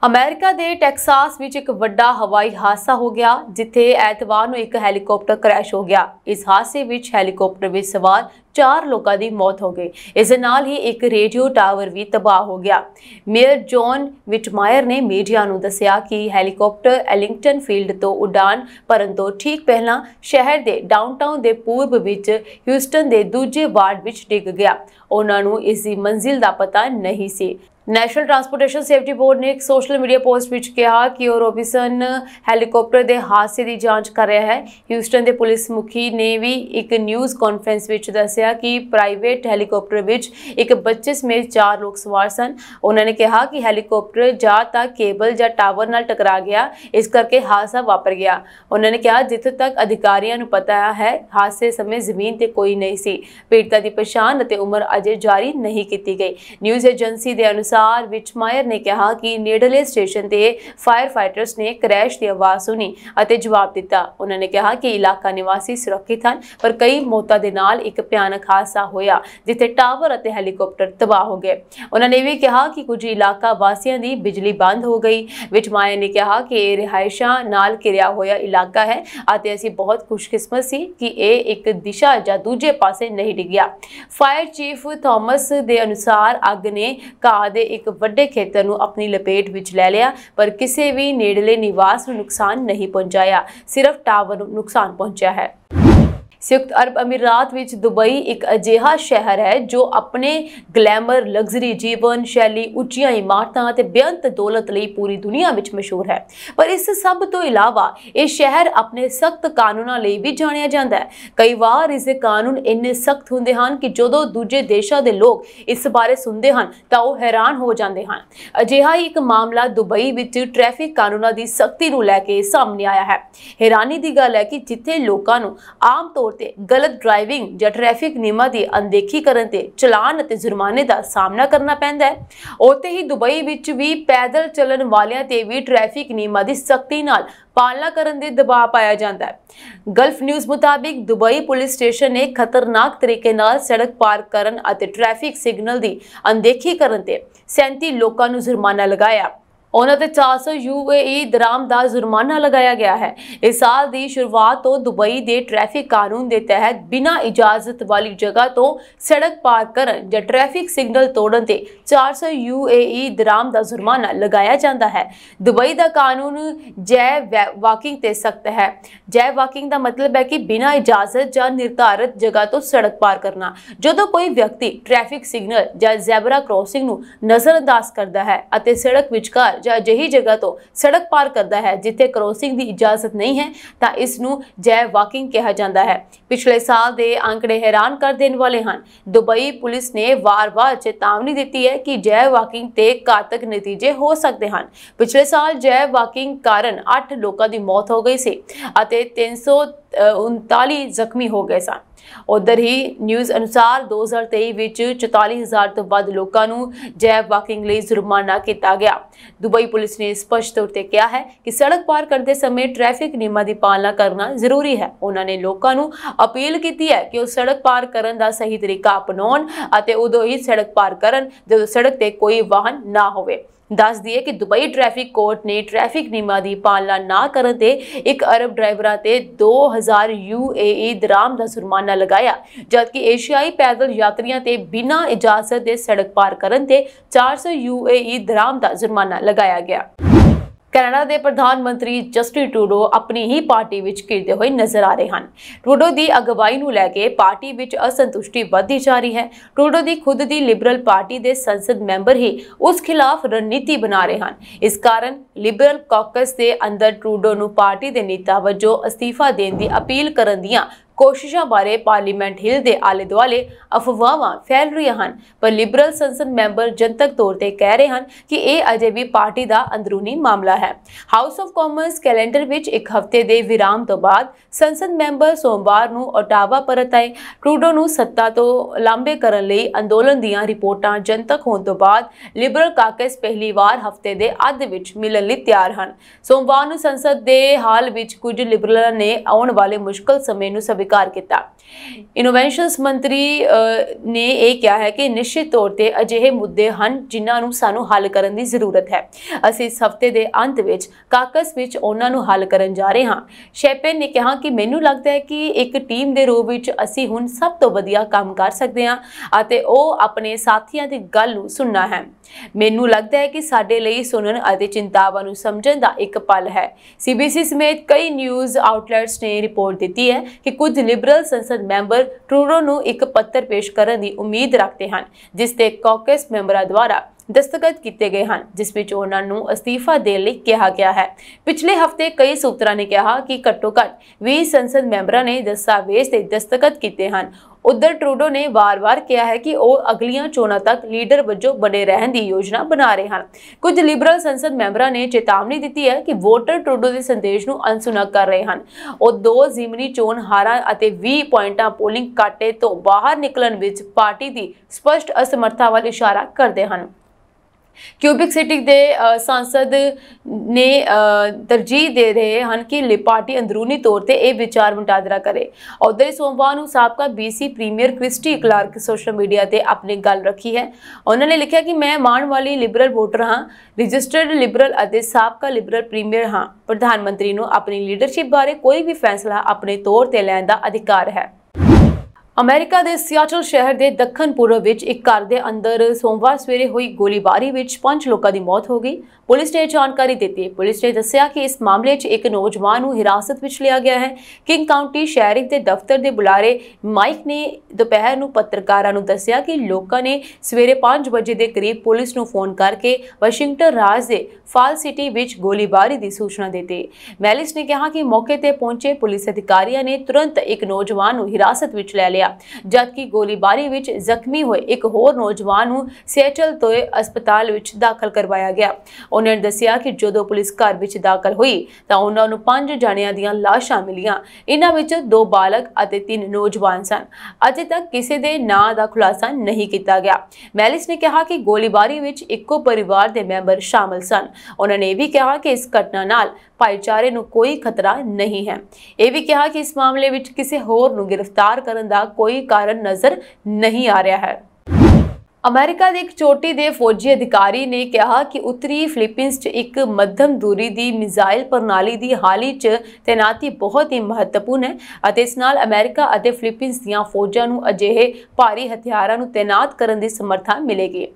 ਅਮਰੀਕਾ ਦੇ ਟੈਕਸਾਸ ਵਿੱਚ ਇੱਕ ਵੱਡਾ ਹਵਾਈ ਹਾਦਸਾ ਹੋ ਗਿਆ ਜਿੱਥੇ ਐਤਵਾਰ ਨੂੰ ਇੱਕ ਹੈਲੀਕਾਪਟਰ ਕ੍ਰੈਸ਼ ਹੋ ਗਿਆ ਇਸ ਹਾਦਸੇ ਵਿੱਚ ਹੈਲੀਕਾਪਟਰ ਵਿੱਚ ਸਵਾਰ ਚਾਰ ਲੋਕਾਂ ਦੀ ਮੌਤ ਹੋ ਗਈ ਇਸ ਦੇ ਨਾਲ ਹੀ ਇੱਕ ਰੇਡੀਓ ਟਾਵਰ ਵੀ ਤਬਾਹ ਹੋ ਗਿਆ ਮੇਅਰ ਜੌਨ ਵਿਟਮਾਇਰ ਨੇ ਮੀਡੀਆ ਨੂੰ ਦੱਸਿਆ ਕਿ ਹੈਲੀਕਾਪਟਰ ਐਲਿੰਗਟਨ ਫੀਲਡ ਤੋਂ ਉਡਾਨ ਭਰਨ ਤੋਂ ਠੀਕ ਪਹਿਲਾਂ ਸ਼ਹਿਰ ਦੇ ਡਾਊਨਟਾਊਨ ਦੇ ਪੂਰਬ ਵਿੱਚ ਹਿਊਸਟਨ ਦੇ ਦੂਜੇ ਵਾਰਡ ਵਿੱਚ ਡਿੱਗ ਗਿਆ ਉਹਨਾਂ ਨੂੰ ਇਸ ਦੀ ਮੰਜ਼ਿਲ ਦਾ ਪਤਾ ਨਹੀਂ ਸੀ ਨੈਸ਼ਨਲ ਟਰਾਂਸਪੋਰਟੇਸ਼ਨ ਸੇਫਟੀ ਬੋਰਡ ਨੇ ਇੱਕ ਸੋਸ਼ਲ ਮੀਡੀਆ ਪੋਸਟ ਵਿੱਚ ਕਿਹਾ ਕਿ ਉਹ ਰੋਬਿਸਨ ਹੈਲੀਕਾਪਟਰ ਦੇ ਹਾਦਸੇ ਦੀ ਜਾਂਚ ਕਰ ਰਿਹਾ ਹੈ ਹਿਊਸਟਨ ਦੇ ਪੁਲਿਸ ਮੁਖੀ ਨੇ ਵੀ ਇੱਕ ਨਿਊਜ਼ ਕਾਨਫਰੰਸ ਵਿੱਚ ਦੱਸਿਆ ਕਿ ਪ੍ਰਾਈਵੇਟ ਹੈਲੀਕਾਪਟਰ ਵਿੱਚ ਇੱਕ ਬੱਚੇ ਸਮੇਤ ਚਾਰ ਲੋਕ ਸਵਾਰ ਸਨ ਉਹਨਾਂ ਨੇ ਕਿਹਾ ਕਿ ਹੈਲੀਕਾਪਟਰ ਜਾਂ ਤਾਂ ਕੇਬਲ ਜਾਂ ਟਾਵਰ ਨਾਲ ਟਕਰਾ ਗਿਆ ਇਸ ਕਰਕੇ ਹਾਦਸਾ ਵਾਪਰ ਗਿਆ ਉਹਨਾਂ ਨੇ ਕਿਹਾ ਜਿੱਥੇ ਤੱਕ ਅਧਿਕਾਰੀਆਂ ਨੂੰ ਪਤਾ ਹੈ ਹਾਦਸੇ ਸਮੇਂ ਜ਼ਮੀਨ ਤੇ ਕੋਈ ਨਹੀਂ ਸੀ ਪੀੜਤਾ ਦੀ ਪਛਾਣ ਅਤੇ ਉਮਰ ਅਜੇ ਜਾਰੀ ਨਹੀਂ ਕੀਤੀ ਗਈ ਨਿਊਜ਼ ਏਜੰਸੀ ਦੇ ਅਨੁਸਾਰ ਅਨੁਸਾਰ ਵਿੱਚ ਮਾਇਰ ਨੇ ਕਿਹਾ ਕਿ ਨੇੜਲੇ ਸਟੇਸ਼ਨ ਤੇ ਫਾਇਰ ਫਾਈਟਰਸ ਨੇ ਕ੍ਰੈਸ਼ ਦੀ ਆਵਾਜ਼ ਸੁਣੀ ਅਤੇ ਜਵਾਬ ਦਿੱਤਾ ਉਹਨਾਂ ਨੇ ਕਿਹਾ ਕਿ ਇਲਾਕਾ ਨਿਵਾਸੀ ਸੁਰੱਖਿਅਤ ਹਨ ਪਰ ਕਈ ਮੌਤਾਂ ਦੇ ਨਾਲ ਇੱਕ ਭਿਆਨਕ ਹਾਦਸਾ ਹੋਇਆ ਜਿੱਥੇ ਟਾਵਰ ਅਤੇ ਹੈਲੀਕਾਪਟਰ ਤਬਾਹ ਹੋ ਗਏ ਉਹਨਾਂ ਨੇ ਵੀ ਕਿਹਾ ਕਿ ਕੁਝ ਇਲਾਕਾ ਵਾਸੀਆਂ ਦੀ ਬਿਜਲੀ ਬੰਦ ਹੋ ਗਈ ਵਿੱਚ ਮਾਇਰ ਨੇ ਕਿਹਾ ਕਿ ਇਹ ਰਿਹਾਇਸ਼ਾਂ ਨਾਲ ਘਿਰਿਆ ਹੋਇਆ ਇਲਾਕਾ ਹੈ ਅਤੇ ਅਸੀਂ ਬਹੁਤ ਖੁਸ਼ਕਿਸਮਤ ਸੀ ਕਿ ਇਹ ਇੱਕ ਦਿਸ਼ਾ ਜਾਂ ਦੂਜੇ ਪਾਸੇ ਨਹੀਂ ਡਿੱਗਿਆ ਫਾਇਰ ਚੀਫ ਥਾਮਸ ਦੇ ਅਨੁਸਾਰ ਅੱਗ ਨੇ ਘਾਹ ਦੇ ਦੇ ਇੱਕ ਵੱਡੇ ਖੇਤਰ ਨੂੰ ਆਪਣੀ ਲਪੇਟ ਵਿੱਚ ਲੈ ਲਿਆ ਪਰ ਕਿਸੇ ਵੀ ਨੇੜਲੇ ਨਿਵਾਸ ਨੂੰ ਨੁਕਸਾਨ ਨਹੀਂ ਪਹੁੰਚਾਇਆ ਸਿਰਫ ਟਾਵਰ ਨੂੰ ਨੁਕਸਾਨ ਪਹੁੰਚਿਆ ਹੈ ਸੰਯੁਕਤ ਅਰਬ ਅਮੀਰਾਤ ਵਿੱਚ ਦੁਬਈ ਇੱਕ ਅਜਿਹਾ ਸ਼ਹਿਰ ਹੈ ਜੋ ਆਪਣੇ ਗਲੈਮਰ ਲਗਜ਼ਰੀ ਜੀਵਨ ਸ਼ੈਲੀ ਉੱਚੀਆਂ ਇਮਾਰਤਾਂ ਅਤੇ ਬੇਅੰਤ ਦੌਲਤ ਲਈ ਪੂਰੀ ਦੁਨੀਆ ਵਿੱਚ ਮਸ਼ਹੂਰ ਹੈ ਪਰ ਇਸ ਸਭ ਤੋਂ ਇਲਾਵਾ ਇਹ ਸ਼ਹਿਰ ਆਪਣੇ ਸਖਤ ਕਾਨੂੰਨਾਂ ਲਈ ਵੀ ਜਾਣਿਆ ਜਾਂਦਾ ਹੈ ਕਈ ਵਾਰ ਇਸ ਦੇ ਕਾਨੂੰਨ ਇੰਨੇ ਸਖਤ ਹੁੰਦੇ ਹਨ ਕਿ ਜਦੋਂ ਦੂਜੇ ਦੇਸ਼ਾਂ ਦੇ ਲੋਕ ਇਸ ਬਾਰੇ ਸੁਣਦੇ ਹਨ ਤਾਂ ਉਹ ਹੈਰਾਨ ਹੋ ਜਾਂਦੇ ਹਨ ਅਜਿਹਾ ਹੀ ਇੱਕ ਮਾਮਲਾ ਦੁਬਈ ਵਿੱਚ ਟ੍ਰੈਫਿਕ ਕਾਨੂੰਨਾਂ ਦੀ ਸਖਤੀ ਨੂੰ ਲੈ ਕੇ ਸਾਹਮਣੇ ਆਇਆ ਹੈ ਹੈਰਾਨੀ ਦੀ ਗੱਲ ਹੈ ਕਿ ਜਿੱਥੇ ਲੋਕਾਂ ਨੂੰ ਆਮ ਤੌਰ ਤੌਰ ਤੇ ਗਲਤ ਡਰਾਈਵਿੰਗ ਜਾਂ ਟ੍ਰੈਫਿਕ ਨਿਯਮਾਂ ਦੀ ਅਣਦੇਖੀ ਕਰਨ ਤੇ ਚਲਾਨ ਅਤੇ ਜੁਰਮਾਨੇ ਦਾ ਸਾਹਮਣਾ ਕਰਨਾ ਪੈਂਦਾ ਹੈ ਉੱਥੇ ਹੀ ਦੁਬਈ ਵਿੱਚ ਵੀ ਪੈਦਲ ਚੱਲਣ ਵਾਲਿਆਂ ਤੇ ਵੀ ਟ੍ਰੈਫਿਕ ਨਿਯਮਾਂ ਦੀ ਸਖਤੀ ਨਾਲ ਪਾਲਣਾ ਕਰਨ ਦੇ ਦਬਾਅ ਪਾਇਆ ਜਾਂਦਾ ਹੈ ਗਲਫ ਨਿਊਜ਼ ਮੁਤਾਬਿਕ ਦੁਬਈ ਪੁਲਿਸ ਸਟੇਸ਼ਨ ਨੇ ਖਤਰਨਾਕ ਤਰੀਕੇ ਨਾਲ ਸੜਕ ਪਾਰ ਕਰਨ ਅਤੇ ਟ੍ਰੈਫਿਕ ਸਿਗਨਲ ਦੀ ਅਣਦੇਖੀ ਕਰਨ ਤੇ 37 ਲੋਕਾਂ ਨੂੰ ਜੁਰਮਾਨਾ ਲਗਾਇਆ ਉਹਨਾਂ ਤੇ 400 ਯੂਏਈ ਦਰਾਮ ਦਾ ਜੁਰਮਾਨਾ ਲਗਾਇਆ ਗਿਆ ਹੈ ਇਸ ਸਾਲ ਦੀ ਸ਼ੁਰੂਆਤ ਤੋਂ ਦੁਬਈ ਦੇ ਟ੍ਰੈਫਿਕ ਕਾਨੂੰਨ ਦੇ ਤਹਿਤ ਬਿਨਾਂ ਇਜਾਜ਼ਤ ਵਾਲੀ ਜਗ੍ਹਾ ਤੋਂ ਸੜਕ ਪਾਰ ਕਰਨ ਜਾਂ ਟ੍ਰੈਫਿਕ ਸਿਗਨਲ ਤੋੜਨ ਤੇ 400 ਯੂਏਈ ਦਰਾਮ ਦਾ ਜੁਰਮਾਨਾ ਲਗਾਇਆ ਜਾਂਦਾ ਹੈ ਦੁਬਈ ਦਾ ਕਾਨੂੰਨ ਜੈ ਵਾਕਿੰਗ ਤੇ ਸਖਤ ਹੈ ਜੈ ਵਾਕਿੰਗ ਦਾ ਮਤਲਬ ਹੈ ਕਿ ਬਿਨਾਂ ਇਜਾਜ਼ਤ ਜਾਂ ਨਿਰਧਾਰਿਤ ਜਗ੍ਹਾ ਤੋਂ ਸੜਕ ਪਾਰ ਕਰਨਾ ਜਦੋਂ ਕੋਈ ਵਿਅਕਤੀ ਟ੍ਰੈਫਿਕ ਸਿਗਨਲ ਜਾਂ ਜ਼ੈਬਰਾ ਕ੍ਰੋਸਿੰਗ ਨੂੰ ਨਜ਼ਰਅੰਦਾਜ਼ ਕਰਦਾ ਹੈ ਅਤੇ ਸੜਕ ਵਿਚਕਾਰ ਅਜਿਹੀ ਜਗ੍ਹਾ ਤੋਂ ਸੜਕ ਪਾਰ ਕਰਦਾ ਹੈ ਜਿੱਥੇ ਕ੍ਰੋਸਿੰਗ ਦੀ ਇਜਾਜ਼ਤ ਨਹੀਂ ਹੈ ਤਾਂ ਇਸ ਨੂੰ ਜੈ ਵਾਕਿੰਗ ਕਿਹਾ ਜਾਂਦਾ ਹੈ ਪਿਛਲੇ ਸਾਲ ਦੇ ਅੰਕੜੇ ਹੈਰਾਨ ਕਰ ਦੇਣ ਵਾਲੇ ਹਨ ਦੁਬਈ ਪੁਲਿਸ ਨੇ ਵਾਰ-ਵਾਰ ਚੇਤਾਵਨੀ ਦਿੱਤੀ ਹੈ ਕਿ ਜੈ ਵਾਕਿੰਗ ਤੇ ਘਾਤਕ ਨਤੀਜੇ ਹੋ ਸਕਦੇ ਹਨ ਪਿਛਲੇ ਸਾਲ ਜੈ ਵਾਕਿੰਗ ਕਾਰਨ 8 ਲੋਕਾਂ ਦੀ ਮੌਤ ਹੋ ਗਈ ਸੀ ਅਤੇ 300 39 ਜ਼ਖਮੀ ਹੋ ਗਏ ਸਨ ਉਧਰ ਹੀ ਨਿਊਜ਼ ਅਨੁਸਾਰ 2023 ਵਿੱਚ 44000 ਤੋਂ ਵੱਧ ਲੋਕਾਂ ਨੂੰ ਜੈਵ ਵਾਕਿੰਗ ਲਈ ਜੁਰਮਾਨਾ ਕੀਤਾ ਗਿਆ ਦੁਬਈ ਪੁਲਿਸ ਨੇ ਸਪਸ਼ਟ ਤੌਰ ਤੇ ਕਿਹਾ ਹੈ ਕਿ ਸੜਕ ਪਾਰ ਕਰਦੇ ਸਮੇਂ ਟ੍ਰੈਫਿਕ ਨਿਯਮਾਂ ਦੀ ਪਾਲਣਾ ਕਰਨਾ ਜ਼ਰੂਰੀ ਹੈ ਉਹਨਾਂ ਨੇ ਲੋਕਾਂ ਨੂੰ ਅਪੀਲ ਕੀਤੀ ਹੈ ਕਿ ਉਹ ਸੜਕ ਪਾਰ ਕਰਨ ਦਾ ਸਹੀ ਤਰੀਕਾ ਅਪਣਾਉਣ ਅਤੇ ਉਦੋਂ ਹੀ ਸੜਕ ਪਾਰ ਕਰਨ ਜਦੋਂ ਸੜਕ ਤੇ ਕੋਈ ਵਾਹਨ ਨਾ ਹੋਵੇ ਦੱਸ ਦਈਏ ਕਿ ਦੁਬਈ ਟ੍ਰੈਫਿਕ ਕੋਰਟ ਨੇ ਟ੍ਰੈਫਿਕ ਨਿਯਮਾਂ ਦੀ ਪਾਲਣਾ ਨਾ ਕਰਨ ਤੇ ਇੱਕ ਅਰਬ ਡਰਾਈਵਰਾਂ ਤੇ 2000 ਯੂਏਈ ਦਰਾਮ ਦਾ ਜੁਰਮਾਨਾ ਲਗਾਇਆ ਜਦਕਿ ਏਸ਼ੀਆਈ ਪੈਦਲ ਯਾਤਰੀਆਂ ਤੇ ਬਿਨਾਂ ਇਜਾਜ਼ਤ ਦੇ ਸੜਕ ਪਾਰ ਕਰਨ ਤੇ 400 ਯੂਏਈ ਦਰਾਮ ਦਾ ਜੁਰਮਾਨਾ ਲਗਾਇਆ ਗਿਆ ਕੈਨੇਡਾ ਦੇ ਪ੍ਰਧਾਨ ਮੰਤਰੀ ਜਸਟਿਨ ਟਰੂਡੋ ਆਪਣੀ ਹੀ ਪਾਰਟੀ ਵਿੱਚ ਘਿਰਦੇ ਹੋਏ ਨਜ਼ਰ ਆ ਰਹੇ ਹਨ ਟਰੂਡੋ ਦੀ ਅਗਵਾਈ ਨੂੰ ਲੈ ਕੇ ਪਾਰਟੀ ਵਿੱਚ ਅਸੰਤੁਸ਼ਟੀ ਵੱਧਦੀ ਜਾ ਰਹੀ ਹੈ ਟਰੂਡੋ ਦੀ ਖੁਦ ਦੀ ਲਿਬਰਲ ਪਾਰਟੀ ਦੇ ਸੰਸਦ ਮੈਂਬਰ ਹੀ ਉਸ ਖਿਲਾਫ ਰਣਨੀਤੀ ਬਣਾ ਰਹੇ ਹਨ ਇਸ ਕਾਰਨ ਲਿਬਰਲ ਕਾਕਸ ਦੇ ਅੰਦਰ ਟਰੂਡੋ ਨੂੰ ਪਾਰਟੀ ਦੇ ਨੇਤਾ ਵਜੋਂ ਅਸਤੀਫਾ ਦੇਣ ਦੀ ਅਪੀਲ ਕਰਨ ਦੀਆਂ ਕੋਸ਼ਿਸ਼ਾਂ ਬਾਰੇ ਪਾਰਲੀਮੈਂਟ ਹਿਲ ਦੇ ਆਲੇ-ਦੁਆਲੇ ਅਫਵਾਹਾਂ ਫੈਲ ਰਹੀਆਂ ਹਨ ਪਰ ਲਿਬਰਲ ਸੰਸਦ ਮੈਂਬਰ ਜਨਤਕ ਤੌਰ ਤੇ ਕਹਿ ਰਹੇ ਹਨ ਕਿ ਇਹ ਅਜੇ ਵੀ ਪਾਰਟੀ ਦਾ ਅੰਦਰੂਨੀ ਮਾਮਲਾ ਹੈ ਹਾਊਸ ਆਫ ਕਾਮਰਸ ਕੈਲੰਡਰ ਵਿੱਚ ਇੱਕ ਹਫ਼ਤੇ ਦੇ ਵਿਰਾਮ ਤੋਂ ਬਾਅਦ ਸੰਸਦ ਮੈਂਬਰ ਸੋਮਵਾਰ ਨੂੰ ਓਟਾਵਾ ਪਰਤ ਆਏ ਟਰੂਡੋ ਨੂੰ ਸੱਤਾ ਤੋਂ ਲਾਂਬੇ ਕਰਨ ਲਈ ਅੰਦੋਲਨ ਦੀਆਂ ਰਿਪੋਰਟਾਂ ਜਨਤਕ ਹੋਣ ਤੋਂ ਬਾਅਦ ਲਿਬਰਲ ਕਾਕਸ ਪਹਿਲੀ ਵਾਰ ਹਫ਼ਤੇ ਦੇ ਅੱਧ ਵਿੱਚ ਮਿਲਣ ਲਈ ਤਿਆਰ ਹਨ ਸੋਮਵਾਰ ਨੂੰ ਸੰਸਦ ਦੇ ਹਾਲ ਵਿੱਚ ਕੁਝ ਲਿਬਰਲਾਂ ਨੇ ਆਉਣ ਵਾਲੇ ਮੁਸ਼ਕਲ ਸਮੇਂ ਨੂੰ ਸਵੀਕਾਰ ਸਵੀਕਾਰ ਕੀਤਾ ਇਨੋਵੇਸ਼ਨਸ ਮੰਤਰੀ ਨੇ ਇਹ ਕਿਹਾ ਹੈ ਕਿ ਨਿਸ਼ਚਿਤ ਤੌਰ ਤੇ ਅਜਿਹੇ ਮੁੱਦੇ ਹਨ ਜਿਨ੍ਹਾਂ ਨੂੰ ਸਾਨੂੰ ਹੱਲ ਕਰਨ ਦੀ ਜ਼ਰੂਰਤ ਹੈ ਅਸੀਂ ਇਸ ਹਫਤੇ ਦੇ ਅੰਤ ਵਿੱਚ ਕਾਕਸ ਵਿੱਚ ਉਹਨਾਂ ਨੂੰ ਹੱਲ ਕਰਨ ਜਾ ਰਹੇ ਹਾਂ ਸ਼ੈਪਨ ਨੇ ਕਿਹਾ ਕਿ ਮੈਨੂੰ ਲੱਗਦਾ ਹੈ ਕਿ ਇੱਕ ਟੀਮ ਦੇ ਰੂਪ ਵਿੱਚ ਅਸੀਂ ਹੁਣ ਸਭ ਤੋਂ ਵਧੀਆ ਕੰਮ ਕਰ ਸਕਦੇ ਹਾਂ ਅਤੇ ਉਹ ਆਪਣੇ ਸਾਥੀਆਂ ਦੀ ਗੱਲ ਨੂੰ ਸੁਣਨਾ ਹੈ ਮੈਨੂੰ ਲੱਗਦਾ ਹੈ ਕਿ ਸਾਡੇ ਲਈ ਸੁਣਨ ਅਤੇ ਚਿੰਤਾਵਾਂ ਨੂੰ ਸਮਝਣ ਦਾ ਇੱਕ ਪਲ ਹੈ ਸੀਬੀਸੀ ਸਮੇਤ ਕਈ ਨਿਊਜ਼ ਆਊਟਲੈਟਸ ਨੇ ਰਿਪੋਰਟ ਦਿੱਤੀ ਹੈ ਕਿ ਕੁਝ ਲਿਬਰਲ ਸੰਸ ਸੰਸਦ ਮੈਂਬਰ ਟਰੂਡੋ ਨੂੰ ਇੱਕ ਪੱਤਰ ਪੇਸ਼ ਕਰਨ ਦੀ ਉਮੀਦ ਰੱਖਦੇ ਹਨ ਜਿਸ ਤੇ ਕਾਕਸ ਮੈਂਬਰਾਂ ਦੁਆਰਾ ਦਸਤਖਤ ਕੀਤੇ ਗਏ ਹਨ ਜਿਸ ਵਿੱਚ ਉਹਨਾਂ ਨੂੰ ਅਸਤੀਫਾ ਦੇਣ ਲਈ ਕਿਹਾ ਗਿਆ ਹੈ ਪਿਛਲੇ ਹਫਤੇ ਕਈ ਸੂਤਰਾਂ ਨੇ ਕਿਹਾ ਕਿ ਘੱਟੋ-ਘੱਟ 20 ਸੰਸਦ ਮੈਂਬਰਾਂ ਨੇ ਦਸਤਾਵੇਜ਼ ਤੇ ਦਸਤਖਤ ਕੀਤੇ ਹਨ ਉਧਰ ਟਰੂਡੋ ਨੇ ਵਾਰ-ਵਾਰ ਕਿਹਾ ਹੈ ਕਿ ਉਹ ਅਗਲੀਆਂ ਚੋਣਾਂ ਤੱਕ ਲੀਡਰ ਵਜੋਂ ਬਣੇ ਰਹਿਣ ਦੀ ਯੋਜਨਾ ਬਣਾ ਰਹੇ ਹਨ ਕੁਝ ਲਿਬਰਲ ਸੰਸਦ ਮੈਂਬਰਾਂ ਨੇ ਚੇਤਾਵਨੀ ਦਿੱਤੀ ਹੈ ਕਿ ਵੋਟਰ ਟਰੂਡੋ ਦੇ ਸੰਦੇਸ਼ ਨੂੰ ਅਨਸੁਣਾ ਕਰ ਰਹੇ ਹਨ ਉਹ ਦੋ ਜ਼ਿਮਨੀ ਚੋਣ ਹਾਰਾਂ ਅਤੇ 20 ਪੁਆਇੰਟਾਂ ਪੋਲਿੰਗ ਕਾਟੇ ਤੋਂ ਬਾਹਰ ਨਿਕਲਣ ਵਿੱਚ ਪਾਰਟੀ ਦੀ ਸਪਸ਼ਟ ਅਸਮਰਥਾ ਵੱਲ ਇਸ਼ਾਰਾ ਕਰਦੇ ਹਨ ਕਿਊਬਿਕ ਸਿਟੀ ਦੇ ਸੰਸਦ ਨੇ ਤਰਜੀਹ ਦੇ ਰਹੇ ਹਨ ਕਿ ਲਿਪਾਰਟੀ ਅੰਦਰੂਨੀ ਤੌਰ ਤੇ ਇਹ ਵਿਚਾਰ ਵਟਾਂਦਰਾ ਕਰੇ ਉਧਰ ਸੋਮਵਾਰ ਨੂੰ ਸਾਬਕਾ BC premier Christy Clark social media ਤੇ ਆਪਣੀ ਗੱਲ ਰੱਖੀ ਹੈ ਉਹਨਾਂ ਨੇ ਲਿਖਿਆ ਕਿ ਮੈਂ ਮਾਣ ਵਾਲੀ ਲਿਬਰਲ ਵੋਟਰ ਹਾਂ ਰਜਿਸਟਰਡ ਲਿਬਰਲ ਅਤੇ ਸਾਬਕਾ ਲਿਬਰਲ ਪ੍ਰੀਮੀਅਰ ਹਾਂ ਪ੍ਰਧਾਨ ਮੰਤਰੀ ਨੂੰ ਆਪਣੀ ਲੀਡਰਸ਼ਿਪ ਬਾਰੇ ਕੋਈ ਵੀ ਫੈਸਲਾ ਆਪਣੇ ਤੌਰ ਤੇ ਲੈਣ ਦਾ ਅਧਿਕਾਰ ਹੈ ਅਮਰੀਕਾ ਦੇ ਸਿਆਟਲ ਸ਼ਹਿਰ ਦੇ ਦੱਖਣ ਪੂਰਬ ਵਿੱਚ ਇੱਕ ਘਰ ਦੇ ਅੰਦਰ ਸੋਮਵਾਰ ਸਵੇਰੇ ਹੋਈ ਗੋਲੀਬਾਰੀ ਵਿੱਚ ਪੰਜ ਲੋਕਾਂ ਦੀ ਮੌਤ ਹੋ ਗਈ ਪੁਲਿਸ ਨੇ ਜਾਣਕਾਰੀ ਦਿੱਤੀ ਪੁਲਿਸ ਨੇ ਦੱਸਿਆ ਕਿ ਇਸ ਮਾਮਲੇ 'ਚ ਇੱਕ ਨੌਜਵਾਨ ਨੂੰ ਹਿਰਾਸਤ ਵਿੱਚ ਲਿਆ ਗਿਆ ਹੈ ਕਿੰਗ ਕਾਉਂਟੀ ਸ਼ੈਰਿਫ ਦੇ ਦਫ਼ਤਰ ਦੇ ਬੁਲਾਰੇ ਮਾਈਕ ਨੇ ਦੁਪਹਿਰ ਨੂੰ ਪੱਤਰਕਾਰਾਂ ਨੂੰ ਦੱਸਿਆ ਕਿ ਲੋਕਾਂ ਨੇ ਸਵੇਰੇ 5 ਵਜੇ ਦੇ ਕਰੀਬ ਪੁਲਿਸ ਨੂੰ ਫੋਨ ਕਰਕੇ ਵਾਸ਼ਿੰਗਟਨ ਰਾਜ ਦੇ ਫਾਲ ਸਿਟੀ ਵਿੱਚ ਗੋਲੀਬਾਰੀ ਦੀ ਸੂਚਨਾ ਦਿੱਤੀ ਮੈਲਿਸ ਨੇ ਕਿਹਾ ਕਿ ਮੌਕੇ ਤੇ ਪਹੁੰਚੇ ਪੁਲਿਸ ਅਧਿਕਾਰੀਆਂ ਨੇ ਤੁਰੰਤ ਇੱਕ ਨੌਜਵਾਨ ਨੂੰ ਹਿਰਾਸਤ ਵਿੱਚ ਲੈ ਲਿਆ ਜਦ ਕਿ ਗੋਲੀਬਾਰੀ ਵਿੱਚ ਜ਼ਖਮੀ ਹੋਏ ਇੱਕ ਹੋਰ ਨੌਜਵਾਨ ਨੂੰ ਸੈਟਲ ਤੋਏ ਹਸਪਤਾਲ ਵਿੱਚ ਦਾਖਲ ਕਰਵਾਇਆ ਗਿਆ ਉਹਨਾਂ ਨੇ ਦੱਸਿਆ ਕਿ ਜਦੋਂ ਪੁਲਿਸ ਘਰ ਵਿੱਚ ਦਾਖਲ ਹੋਈ ਤਾਂ ਉਹਨਾਂ ਨੂੰ ਪੰਜ ਜਣਿਆਂ ਦੀਆਂ ਲਾਸ਼ਾਂ ਮਿਲੀਆਂ ਇਹਨਾਂ ਵਿੱਚ ਦੋ ਬਾਲਗ ਅਤੇ ਤਿੰਨ ਨੌਜਵਾਨ ਸਨ ਅਜੇ ਤੱਕ ਕਿਸੇ ਦੇ ਨਾਂ ਦਾ ਖੁਲਾਸਾ ਨਹੀਂ ਕੀਤਾ ਗਿਆ ਮੈਲਿਸ ਨੇ ਕਿਹਾ ਕਿ ਗੋਲੀਬਾਰੀ ਵਿੱਚ ਇੱਕੋ ਪਰਿਵਾਰ ਦੇ ਮੈਂਬਰ ਸ਼ਾਮਲ ਸਨ ਉਹਨਾਂ ਨੇ ਵੀ ਕਿਹਾ ਕਿ ਇਸ ਘਟਨਾ ਨਾਲ ਭਾਈਚਾਰੇ ਨੂੰ ਕੋਈ ਖਤਰਾ ਨਹੀਂ ਹੈ ਇਹ ਵੀ ਕਿਹਾ ਕਿ ਇਸ ਮਾਮਲੇ ਵਿੱਚ ਕਿਸੇ ਹੋਰ ਨੂੰ ਗ੍ਰਿਫਤਾਰ ਕਰਨ ਦਾ ਕੋਈ ਕਾਰਨ ਨਜ਼ਰ ਨਹੀਂ ਆ ਰਿਹਾ ਹੈ ਅਮਰੀਕਾ ਦੇ ਇੱਕ ਚੋਟੀ ਦੇ ਫੌਜੀ ਅਧਿਕਾਰੀ ਨੇ ਕਿਹਾ ਕਿ ਉੱਤਰੀ ਫਿਲੀਪੀਨਸ 'ਚ ਇੱਕ ਮੱਧਮ ਦੂਰੀ ਦੀ ਮਿਜ਼ਾਈਲ ਪ੍ਰਣਾਲੀ ਦੀ ਹਾਲੀ 'ਚ ਤੈਨਾਤੀ ਬਹੁਤ ਹੀ ਮਹੱਤਵਪੂਰਨ ਹੈ ਅਤੇ ਇਸ ਨਾਲ ਅਮਰੀਕਾ ਅਤੇ ਫਿਲੀਪੀਨਸ ਦੀਆਂ ਫੌਜਾਂ ਨੂੰ ਅਜਿਹੇ ਭਾਰੀ ਹਥਿਆਰਾਂ ਨੂੰ ਤੈਨਾਤ ਕਰਨ ਦੀ ਸਮਰੱਥਾ ਮਿਲੇਗੀ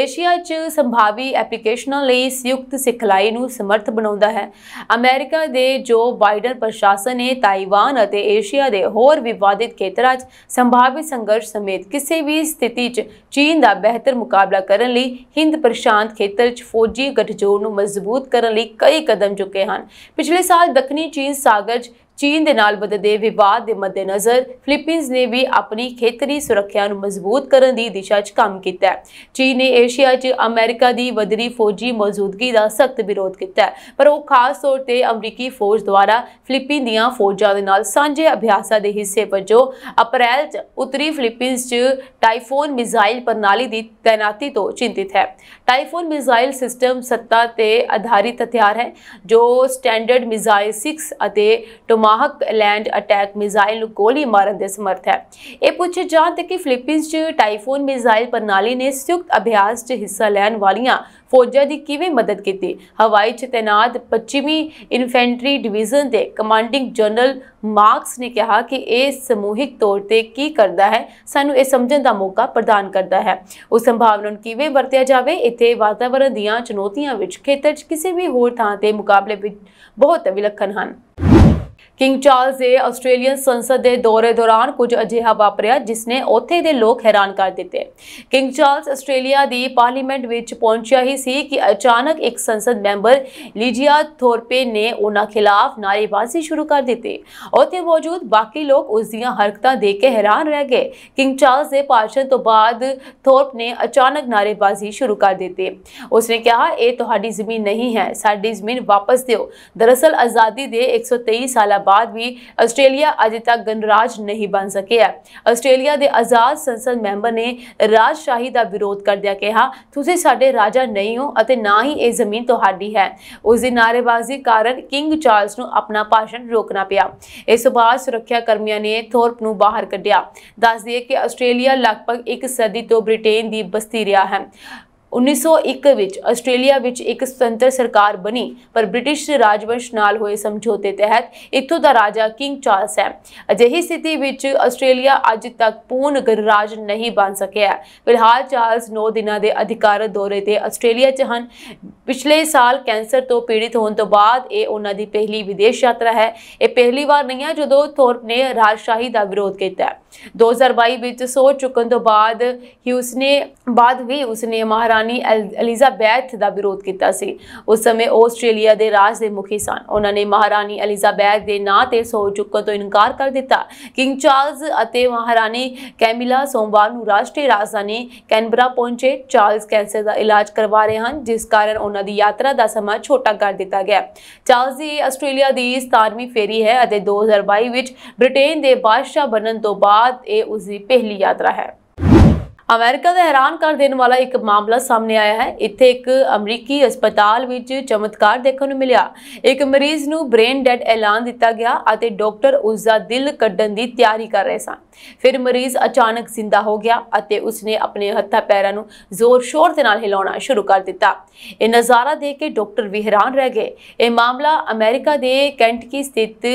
ਏਸ਼ੀਆ 'ਚ ਸੰਭਾਵੀ ਐਪਲੀਕੇਸ਼ਨਾਂ ਲਈ ਸੰਯੁਕਤ ਸਿਖਲਾਈ ਨੂੰ ਸਮਰਥ ਬਣਾਉਂਦਾ ਹੈ ਅਮਰੀਕਾ ਦੇ ਜੋ ਬਾਈਡਨ ਪ੍ਰਸ਼ਾਸਨ ਨੇ ਤਾਈਵਾਨ ਅਤੇ ਏਸ਼ੀਆ ਦੇ ਹੋਰ ਵਿਵਾਦਿਤ ਖੇਤਰਾਂ 'ਚ ਸੰਭਾਵੀ ਸੰਘਰਸ਼ ਸਮੇਤ ਕਿਸੇ ਵੀ ਸਥਿਤੀ 'ਚ ਚੀਨ ਦਾ ਬਿਹਤਰ ਮੁਕਾਬਲਾ ਕਰਨ ਲਈ ਹਿੰਦ ਪ੍ਰਸ਼ਾਂਤ ਖੇਤਰ 'ਚ ਫੌਜੀ ਗਠਜੋੜ ਨੂੰ ਮਜ਼ਬੂਤ ਕਰਨ ਲਈ ਕਈ ਕਦਮ ਚੁੱਕੇ ਹਨ ਪਿਛਲੇ ਸਾਲ ਦੱਖਣੀ ਚੀਨ ਸਾਗਰ 'ਚ ਚੀਨ ਦੇ ਨਾਲ ਵਧਦੇ ਵਿਵਾਦ ਦੇ ਮੱਦੇਨਜ਼ਰ ਫਿਲੀਪੀਨਸ ਨੇ ਵੀ ਆਪਣੀ ਖੇਤਰੀ ਸੁਰੱਖਿਆ ਨੂੰ ਮਜ਼ਬੂਤ ਕਰਨ ਦੀ ਦਿਸ਼ਾ 'ਚ ਕੰਮ ਕੀਤਾ ਹੈ ਚੀਨ ਨੇ ਏਸ਼ੀਆ 'ਚ ਅਮਰੀਕਾ ਦੀ ਵਧਰੀ ਫੌਜੀ ਮੌਜੂਦਗੀ ਦਾ ਸਖਤ ਵਿਰੋਧ ਕੀਤਾ ਪਰ ਉਹ ਖਾਸ ਤੌਰ ਤੇ ਅਮਰੀਕੀ ਫੌਜ ਦੁਆਰਾ ਫਿਲੀਪੀਨ ਦੀਆਂ ਫੌਜਾਂ ਦੇ ਨਾਲ ਸਾਂਝੇ ਅਭਿਆਸਾਂ ਦੇ ਹਿੱਸੇ ਵਜੋਂ ਅਪ੍ਰੈਲ 'ਚ ਉੱਤਰੀ ਫਿਲੀਪੀਨਸ 'ਚ ਟਾਈਫੋਨ ਮਿਜ਼ਾਈਲ ਪ੍ਰਣਾਲੀ ਦੀ ਤਾਇਨਾਤੀ ਤੋਂ ਚਿੰਤਿਤ ਹੈ ਟਾਈਫੋਨ ਮਿਜ਼ਾਈਲ ਸਿਸਟਮ ਸੱਤਾ ਤੇ ਆਧਾਰਿਤ ਹਥਿਆਰ ਹੈ ਜੋ ਸਟੈਂਡਰਡ ਮਿਜ਼ਾਈਲ 6 ਅਤੇ ਮਾਹਕ ਲੈਂਡ ਅਟੈਕ ਮਿਜ਼ਾਈਲ ਨੂੰ ਗੋਲੀ ਮਾਰਨ ਦੇ ਸਮਰਥ ਹੈ ਇਹ ਪੁੱਛੇ ਜਾਣ ਤੇ ਕਿ ਫਿਲੀਪੀਨਸ 'ਚ ਟਾਈਫੂਨ ਮਿਜ਼ਾਈਲ ਪ੍ਰਣਾਲੀ ਨੇ ਸੰਯੁਕਤ ਅਭਿਆਸ 'ਚ ਹਿੱਸਾ ਲੈਣ ਵਾਲੀਆਂ ਫੌਜਾਂ ਦੀ ਕਿਵੇਂ ਮਦਦ ਕੀਤੀ ਹਵਾਈ 'ਚ ਤੈਨਾਤ 25ਵੀਂ ਇਨਫੈਂਟਰੀ ਡਿਵੀਜ਼ਨ ਦੇ ਕਮਾਂਡਿੰਗ ਜਨਰਲ ਮਾਰਕਸ ਨੇ ਕਿਹਾ ਕਿ ਇਹ ਸਮੂਹਿਕ ਤੌਰ ਤੇ ਕੀ ਕਰਦਾ ਹੈ ਸਾਨੂੰ ਇਹ ਸਮਝਣ ਦਾ ਮੌਕਾ ਪ੍ਰਦਾਨ ਕਰਦਾ ਹੈ ਉਸ ਸੰਭਾਵਨਾ ਨੂੰ ਕਿਵੇਂ ਵਰਤਿਆ ਜਾਵੇ ਇੱਥੇ ਵਾਤਾਵਰਣ ਦੀਆਂ ਚੁਣੌਤੀਆਂ ਵਿੱਚ ਖੇਤਰ 'ਚ ਕਿਸੇ ਵੀ ਹੋਰ ਥਾਂ ਤੇ ਮੁਕਾਬਲੇ ਵਿੱਚ ਬਹੁਤ ਵਿਲੱਖਣ ਹਨ ਕਿੰਗ ਚਾਰਲਸ ਦੇ ਆਸਟ੍ਰੇਲੀਅਨ ਸੰਸਦ ਦੇ ਦੌਰੇ ਦੌਰਾਨ ਕੁਝ ਅਜਿਹਾ ਵਾਪਰਿਆ ਜਿਸ ਨੇ ਉੱਥੇ ਦੇ ਲੋਕ ਹੈਰਾਨ ਕਰ ਦਿੱਤੇ ਕਿੰਗ ਚਾਰਲਸ ਆਸਟ੍ਰੇਲੀਆ ਦੀ ਪਾਰਲੀਮੈਂਟ ਵਿੱਚ ਪਹੁੰਚਿਆ ਹੀ ਸੀ ਕਿ ਅਚਾਨਕ ਇੱਕ ਸੰਸਦ ਮੈਂਬਰ ਲੀਜੀਆ ਥੋਰਪੇ ਨੇ ਉਹਨਾਂ ਖਿਲਾਫ ਨਾਰੇਬਾਜ਼ੀ ਸ਼ੁਰੂ ਕਰ ਦਿੱਤੀ ਉੱਥੇ ਮੌਜੂਦ ਬਾਕੀ ਲੋਕ ਉਸ ਦੀਆਂ ਹਰਕਤਾਂ ਦੇਖ ਕੇ ਹੈਰਾਨ ਰਹਿ ਗਏ ਕਿੰਗ ਚਾਰਲਸ ਦੇ ਭਾਸ਼ਣ ਤੋਂ ਬਾਅਦ ਥੋਰਪ ਨੇ ਅਚਾਨਕ ਨਾਰੇਬਾਜ਼ੀ ਸ਼ੁਰੂ ਕਰ ਦਿੱਤੀ ਉਸਨੇ ਕਿਹਾ ਇਹ ਤੁਹਾਡੀ ਜ਼ਮੀਨ ਨਹੀਂ ਹੈ ਸਾਡੀ ਜ਼ਮੀਨ ਵਾਪਸ ਦਿਓ ਦਰਅਸਲ ਆਜ਼ਾਦੀ ਦੇ 123 ਸਾਲਾ ਬਾਅਦ ਵੀ ਆਸਟ੍ਰੇਲੀਆ ਅਜੇ ਤੱਕ ਗਣਰਾਜ ਨਹੀਂ ਬਣ ਸਕਿਆ ਆਸਟ੍ਰੇਲੀਆ ਦੇ ਆਜ਼ਾਦ ਸੰਸਦ ਮੈਂਬਰ ਨੇ ਰਾਜਸ਼ਾਹੀ ਦਾ ਵਿਰੋਧ ਕਰਦਿਆਂ ਕਿਹਾ ਤੁਸੀਂ ਸਾਡੇ ਰਾਜਾ ਨਹੀਂ ਹੋ ਅਤੇ ਨਾ ਹੀ ਇਹ ਜ਼ਮੀਨ ਤੁਹਾਡੀ ਹੈ ਉਸ ਦੀ ਨਾਰੇਬਾਜ਼ੀ ਕਾਰਨ ਕਿੰਗ ਚਾਰਲਸ ਨੂੰ ਆਪਣਾ ਭਾਸ਼ਣ ਰੋਕਣਾ ਪਿਆ ਇਸ ਬਾਅਦ ਸੁਰੱਖਿਆ ਕਰਮੀਆਂ ਨੇ ਥੋਰਪ ਨੂੰ ਬਾਹਰ ਕੱਢਿਆ ਦੱਸ ਦਈਏ ਕਿ ਆਸਟ੍ਰੇਲੀਆ ਲਗਭਗ ਇੱਕ ਸਦੀ ਤੋਂ ਬ੍ਰਿਟੇਨ ਦੀ ਬਸਤੀ ਰਿਹਾ ਹੈ 1901 ਵਿੱਚ ਆਸਟ੍ਰੇਲੀਆ ਵਿੱਚ ਇੱਕ ਸੁਤੰਤਰ ਸਰਕਾਰ ਬਣੀ ਪਰ ਬ੍ਰਿਟਿਸ਼ ਰਾਜਵੰਸ਼ ਨਾਲ ਹੋਏ ਸਮਝੌਤੇ ਤਹਿਤ ਇੱਥੋਂ ਦਾ ਰਾਜਾ ਕਿੰਗ ਚਾਰਲਸ ਹੈ ਅਜਿਹੀ ਸਥਿਤੀ ਵਿੱਚ ਆਸਟ੍ਰੇਲੀਆ ਅੱਜ ਤੱਕ ਪੂਰਨ ਗਣਰਾਜ ਨਹੀਂ ਬਣ ਸਕਿਆ ਫਿਲਹਾਲ ਚਾਰਲਸ 9 ਦਿਨਾਂ ਦੇ ਅਧਿਕਾਰਤ ਦੌਰੇ ਤੇ ਆਸਟ੍ਰੇਲੀਆ 'ਚ ਹਨ ਪਿਛਲੇ ਸਾਲ ਕੈਂਸਰ ਤੋਂ ਪੀੜਿਤ ਹੋਣ ਤੋਂ ਬਾਅਦ ਇਹ ਉਹਨਾਂ ਦੀ ਪਹਿਲੀ ਵਿਦੇਸ਼ ਯਾਤਰਾ ਹੈ ਇਹ ਪਹਿਲੀ ਵਾਰ ਨਹੀਂ ਹੈ ਜਦੋਂ ਥੋਰਪ ਨੇ ਰਾਜਸ਼ਾਹੀ ਦਾ ਵਿਰੋਧ ਕੀਤਾ ਹੈ 2022 ਵਿੱਚ ਸੋ ਚੁੱਕਣ ਤੋਂ ਬਾਅਦ ਹੀ ਉਸਨੇ ਬਾਅਦ ਵੀ ਉਸਨੇ ਮਹਾਰਾਣੀ ਐਲਿਜ਼ਾਬੈਥ ਦਾ ਵਿਰੋਧ ਕੀਤਾ ਸੀ ਉਸ ਸਮੇਂ ਆਸਟ੍ਰੇਲੀਆ ਦੇ ਰਾਜ ਦੇ ਮੁਖੀ ਸਨ ਉਹਨਾਂ ਨੇ ਮਹਾਰਾਣੀ ਐਲਿਜ਼ਾਬੈਥ ਦੇ ਨਾਂ ਤੇ ਸੋ ਚੁੱਕਣ ਤੋਂ ਇਨਕਾਰ ਕਰ ਦਿੱਤਾ ਕਿੰਗ ਚਾਰਲਸ ਅਤੇ ਮਹਾਰਾਣੀ ਕੈਮਿਲਾ ਸੋਮਵਾਰ ਨੂੰ ਰਾਸ਼ਟਰੀ ਰਾਜਧਾਨੀ ਕੈਨਬਰਾ ਪਹੁੰਚੇ ਚਾਰਲਸ ਕੈਂਸਰ ਦਾ ਇਲਾਜ ਕਰਵਾ ਰਹੇ ਹਨ ਜਿਸ ਕਾਰਨ ਉਹਨਾਂ ਦੀ ਯਾਤਰਾ ਦਾ ਸਮਾਂ ਛੋਟਾ ਕਰ ਦਿੱਤਾ ਗਿਆ ਚਾਰਲਸ ਦੀ ਆਸਟ੍ਰੇਲੀਆ ਦੀ 17ਵੀਂ ਫੇਰੀ ਹੈ ਅਤੇ 2022 ਵਿੱਚ ਬ੍ਰਿਟੇਨ ਦੇ ਬਾਦਸ਼ਾਹ ਬਣਨ ਤੋਂ ਬਾਅਦ ਬਾਅਦ ਇਹ ਉਸ ਦੀ ਪਹਿਲੀ ਯਾਤਰਾ ਹੈ ਅਮਰੀਕਾ ਦਾ ਹੈਰਾਨ ਕਰ ਦੇਣ ਵਾਲਾ ਇੱਕ ਮਾਮਲਾ ਸਾਹਮਣੇ ਆਇਆ ਹੈ ਇੱਥੇ ਇੱਕ ਅਮਰੀਕੀ ਹਸਪਤਾਲ ਵਿੱਚ ਚਮਤਕਾਰ ਦੇਖਣ ਨੂੰ ਮਿਲਿਆ ਇੱਕ ਮਰੀਜ਼ ਨੂੰ ਬ੍ਰੇਨ ਡੈਡ ਐਲਾਨ ਦਿੱਤਾ ਗਿਆ ਅਤੇ ਡਾਕਟਰ ਉਸ ਦਾ ਦਿਲ ਕੱਢਣ ਦੀ ਤਿਆਰੀ ਕਰ ਰਹੇ ਸਨ ਫਿਰ ਮਰੀਜ਼ ਅਚਾਨਕ ਜ਼ਿੰਦਾ ਹੋ ਗਿਆ ਅਤੇ ਉਸਨੇ ਆਪਣੇ ਹੱਥਾਂ ਪੈਰਾਂ ਨੂੰ ਜ਼ੋਰ-ਸ਼ੋਰ ਦੇ ਨਾਲ ਹਿਲਾਉਣਾ ਸ਼ੁਰੂ ਕਰ ਦਿੱਤਾ ਇਹ ਨਜ਼ਾਰਾ ਦੇਖ ਕੇ ਡਾਕਟਰ ਵੀ ਹੈਰਾਨ ਰਹਿ ਗਏ ਇਹ ਮਾਮਲਾ ਅਮਰੀਕਾ ਦੇ ਕੈਂਟਕੀ ਸਥਿਤ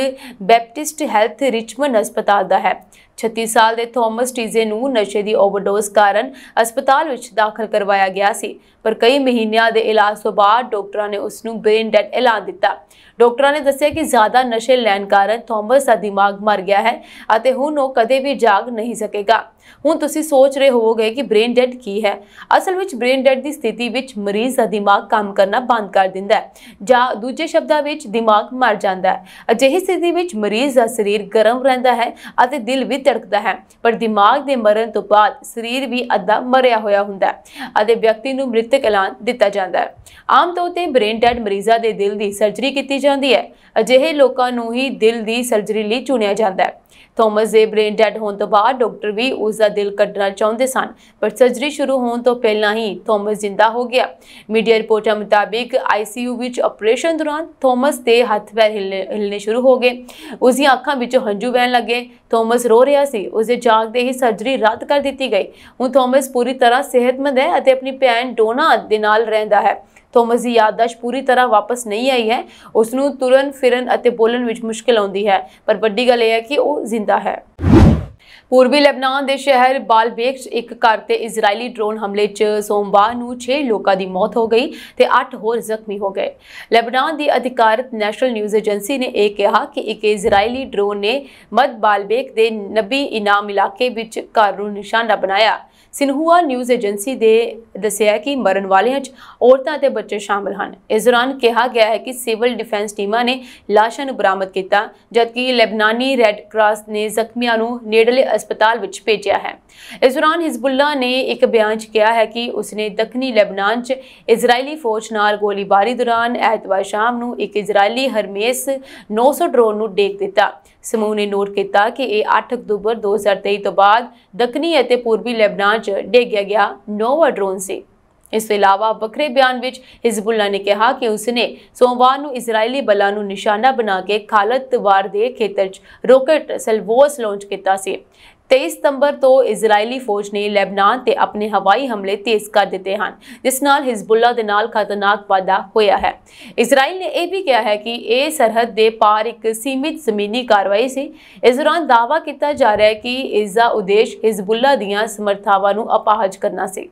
ਬੈਪਟਿਸਟ ਹੈਲਥ ਰਿਚਮਨ ਹਸਪਤਾਲ ਦਾ ਹੈ 36 ਸਾਲ ਦੇ ਥਾਮਸ ਟੀਜ਼ੇ ਨੂੰ ਨਸ਼ੇ ਦੀ ਓਵਰਡੋਜ਼ ਕਾਰਨ ਹਸਪਤਾਲ ਵਿੱਚ ਦਾਖਲ ਕਰਵਾਇਆ ਗਿਆ ਸੀ ਪਰ ਕਈ ਮਹੀਨਿਆਂ ਦੇ ਇਲਾਜ ਤੋਂ ਬਾਅਦ ਡਾਕਟਰਾਂ ਨੇ ਉਸ ਨੂੰ ਬ੍ਰੇਨ ਡੈਡ ਐਲਾਨ ਦਿੱਤਾ ਡਾਕਟਰਾਂ ਨੇ ਦੱਸਿਆ ਕਿ ਜ਼ਿਆਦਾ ਨਸ਼ੇ ਲੈਣ ਕਾਰਨ ਥਾਮਸ ਦਾ ਦਿਮਾਗ ਮਰ ਗਿਆ ਹੈ ਅਤੇ ਹੁਣ ਉਹ ਕਦੇ ਵੀ ਜਾਗ ਨਹੀਂ ਸਕੇਗਾ ਹੁਣ ਤੁਸੀਂ ਸੋਚ ਰਹੇ ਹੋਵੋਗੇ ਕਿ ਬ੍ਰੇਨ ਡੈਡ ਕੀ ਹੈ ਅਸਲ ਵਿੱਚ ਬ੍ਰੇਨ ਡੈਡ ਦੀ ਸਥਿਤੀ ਵਿੱਚ ਮਰੀਜ਼ ਦਾ ਦਿਮਾਗ ਕੰਮ ਕਰਨਾ ਬੰਦ ਕਰ ਦਿੰਦਾ ਹੈ ਜਾਂ ਦੂਜੇ ਸ਼ਬਦਾਂ ਵਿੱਚ ਦਿਮਾਗ ਮਰ ਜਾਂਦਾ ਹੈ ਅਜਿਹੀ ਸਥਿਤੀ ਵਿੱਚ ਮਰੀਜ਼ ਦਾ ਸਰੀਰ ਗਰਮ ਰਹਿੰਦਾ ਹੈ ਅਤੇ ਦਿਲ ਵੀ ਧੜਕਦਾ ਹੈ ਪਰ ਦਿਮਾਗ ਦੇ ਮਰਨ ਤੋਂ ਬਾਅਦ ਸਰੀਰ ਵੀ ਅੱਧਾ ਮਰਿਆ ਹੋਇਆ ਹੁੰਦਾ ਹੈ ਅਤੇ ਵਿਅਕਤੀ ਨੂੰ ਮ੍ਰਿਤਕ ਐਲਾਨ ਦਿੱਤਾ ਜਾਂਦਾ ਹੈ ਆਮ ਤੌਰ ਤੇ ਬ੍ਰੇਨ ਡੈਡ ਮਰੀਜ਼ਾਂ ਦੇ ਦਿਲ ਦੀ ਸਰਜਰੀ ਕੀਤੀ ਜਾਂਦੀ ਹੈ ਅਜਿਹੇ ਲੋਕਾਂ ਨੂੰ ਹੀ ਦਿਲ ਦੀ ਸਰਜਰੀ ਲਈ ਚੁਣਿਆ ਜਾਂਦਾ ਹੈ ਥੋਮਸ ਦੇ ਬ੍ਰੇਨ ਡੈਡ ਹੋਣ ਤੋਂ ਬਾਅਦ ਡਾਕਟਰ ਵੀ ਉਸ ਦਾ ਦਿਲ ਕੱਢਣਾ ਚਾਹੁੰਦੇ ਸਨ ਪਰ ਸਰਜਰੀ ਸ਼ੁਰੂ ਹੋਣ ਤੋਂ ਪਹਿਲਾਂ ਹੀ ਥੋਮਸ ਜ਼ਿੰਦਾ ਹੋ ਗਿਆ ਮੀਡੀਆ ਰਿਪੋਰਟਾਂ ਮੁਤਾਬਿਕ ਆਈਸੀਯੂ ਵਿੱਚ ਆਪਰੇਸ਼ਨ ਦੌਰਾਨ ਥੋਮਸ ਦੇ ਹੱਥ ਪੈਰ ਹਿਲਣੇ ਸ਼ੁਰੂ ਹੋ ਗਏ ਉਸ ਦੀਆਂ ਅੱਖਾਂ ਵਿੱਚੋਂ ਹੰਝੂ ਵਹਿਣ ਲੱਗੇ ਥੋਮਸ ਰੋ ਰਿਹਾ ਸੀ ਉਸ ਦੇ ਜਾਗਦੇ ਹੀ ਸਰਜਰੀ ਰੱਦ ਕਰ ਦਿੱਤੀ ਗਈ ਹੁਣ ਥੋਮਸ ਪੂਰੀ ਤਰ੍ਹਾਂ ਸਿਹਤਮੰਦ ਹੈ ਅਤੇ ਆਪਣੀ ਭੈਣ ਡੋਨਾ ਦੇ ਨਾਲ ਰਹਿੰਦਾ ਹੈ ਥੋਮਸ ਦੀ ਯਾਦਦਾਸ਼ਤ ਪੂਰੀ ਤਰ੍ਹਾਂ ਵਾਪਸ ਨਹੀਂ ਆਈ ਹੈ ਉਸ ਨੂੰ ਤੁਰਨ ਫਿਰਨ ਅਤੇ ਬੋਲਣ ਵਿੱਚ ਮੁਸ਼ਕਲ ਆਉਂਦੀ ਹੈ ਪਰ ਵੱਡੀ ਗੱਲ ਇਹ ਹੈ ਕਿ ਉਹ ਜ਼ਿੰਦਾ ਹੈ ਪੂਰਬੀ ਲੈਬਨਾਨ ਦੇ ਸ਼ਹਿਰ ਬਾਲਬੇਕ 'ਚ ਇੱਕ ਘਰ ਤੇ ਇਜ਼ਰਾਈਲੀ ਡਰੋਨ ਹਮਲੇ 'ਚ ਸੋਮਵਾਰ ਨੂੰ 6 ਲੋਕਾਂ ਦੀ ਮੌਤ ਹੋ ਗਈ ਤੇ 8 ਹੋਰ ਜ਼ਖਮੀ ਹੋ ਗਏ ਲੈਬਨਾਨ ਦੀ ਅਧਿਕਾਰਤ ਨੈਸ਼ਨਲ ਨਿਊਜ਼ ਏਜੰਸੀ ਨੇ ਇਹ ਕਿਹਾ ਕਿ ਇੱਕ ਇਜ਼ਰਾਈਲੀ ਡਰੋਨ ਨੇ ਮਦ ਬਾਲਬੇਕ ਦੇ ਨਬੀ ਇਨਾਮ ਇਲਾਕੇ ਵਿੱਚ ਘਰ ਨੂੰ ਨਿਸ਼ਾਨਾ ਬਣਾਇਆ ਸਿਨਹੂਆ ਨਿਊਜ਼ ਏਜੰਸੀ ਦੇ ਦੱਸਿਆ ਕਿ ਮਰਨ ਵਾਲਿਆਂ 'ਚ ਔਰਤਾਂ ਅਤੇ ਬੱਚੇ ਸ਼ਾਮਲ ਹਨ ਇਸ ਦੌਰਾਨ ਕਿਹਾ ਗਿਆ ਹੈ ਕਿ ਸਿਵਲ ਡਿਫੈਂਸ ਟੀਮਾਂ ਨੇ ਲਾਸ਼ਾਂ ਨੂੰ ਬਰਾਮਦ ਕੀਤਾ ਜਦਕਿ ਲੈਬਨਾਨੀ ਰੈੱਡ ਕਰਾਸ ਨੇ ਜ਼ਖਮੀਆਂ ਨੂੰ ਨੇੜਲੇ ਹਸਪਤਾਲ ਵਿੱਚ ਭੇਜਿਆ ਹੈ ਇਸ ਦੌਰਾਨ ਹਿਜ਼ਬੁੱਲਾ ਨੇ ਇੱਕ ਬਿਆਨ 'ਚ ਕਿਹਾ ਹੈ ਕਿ ਉਸਨੇ ਦੱਖਣੀ ਲੈਬਨਾਨ 'ਚ ਇਜ਼ਰਾਈਲੀ ਫੌਜ ਨਾਲ ਗੋਲੀਬਾਰੀ ਦੌਰਾਨ ਐਤਵਾਰ ਸ਼ਾਮ ਨੂੰ ਇੱਕ ਇਜ਼ਰਾਈਲੀ ਹਰਮੇਸ 900 ਡਰੋਨ ਨੂੰ ਡੇਗ ਦਿੱਤਾ ਸਮੂਹ ਨੇ ਨੋਟ ਕੀਤਾ ਕਿ ਇਹ 8 ਅਕਤੂਬਰ 2023 ਤੋਂ ਬਾਅਦ ਦੱਖਣੀ ਅਤੇ ਪੂਰਬੀ ਲੈਬਨਾਨ 'ਚ ਡੇਗਿਆ ਗਿਆ ਨੋਵਾ ਡਰੋਨ ਸੀ ਇਸ ਤੋਂ ਇਲਾਵਾ ਬਕਰੇ ਬਿਆਨ ਵਿੱਚ ਹਿਜ਼ਬੁੱਲਾ ਨੇ ਕਿਹਾ ਕਿ ਉਸਨੇ ਸੋਮਵਾਰ ਨੂੰ ਇਜ਼ਰਾਈਲੀ ਬਲਾਂ ਨੂੰ ਨਿਸ਼ਾਨਾ ਬਣਾ ਕੇ ਖਾਲਤ ਵਾਰ ਦੇ ਖੇਤਰ 'ਚ ਰੋਕਟ ਸਲਵੋਸ ਲਾਂਚ ਕੀਤਾ ਸੀ 23 ਸਤੰਬਰ ਤੋਂ ਇਜ਼ਰਾਈਲੀ ਫੌਜ ਨੇ ਲੈਬਨਾਨ ਤੇ ਆਪਣੇ ਹਵਾਈ ਹਮਲੇ ਤੇਜ਼ ਕਰ ਦਿੱਤੇ ਹਨ ਜਿਸ ਨਾਲ ਹਿਜ਼ਬੁੱਲਾ ਦੇ ਨਾਲ ਖਤਰਨਾਕ ਵਾਧਾ ਹੋਇਆ ਹੈ ਇਜ਼ਰਾਈਲ ਨੇ ਇਹ ਵੀ ਕਿਹਾ ਹੈ ਕਿ ਇਹ ਸਰਹੱਦ ਦੇ ਪਾਰ ਇੱਕ ਸੀਮਿਤ ਜ਼ਮੀਨੀ ਕਾਰਵਾਈ ਸੀ ਇਸ ਦੌਰਾਨ ਦਾਅਵਾ ਕੀਤਾ ਜਾ ਰਿਹਾ ਹੈ ਕਿ ਇਸ ਦਾ ਉਦੇਸ਼ ਹਿਜ਼ਬੁੱਲਾ ਦੀਆਂ ਸਮਰਥਾਵਾਂ ਨੂੰ ਅਪਾਹਜ ਕਰਨਾ ਸੀ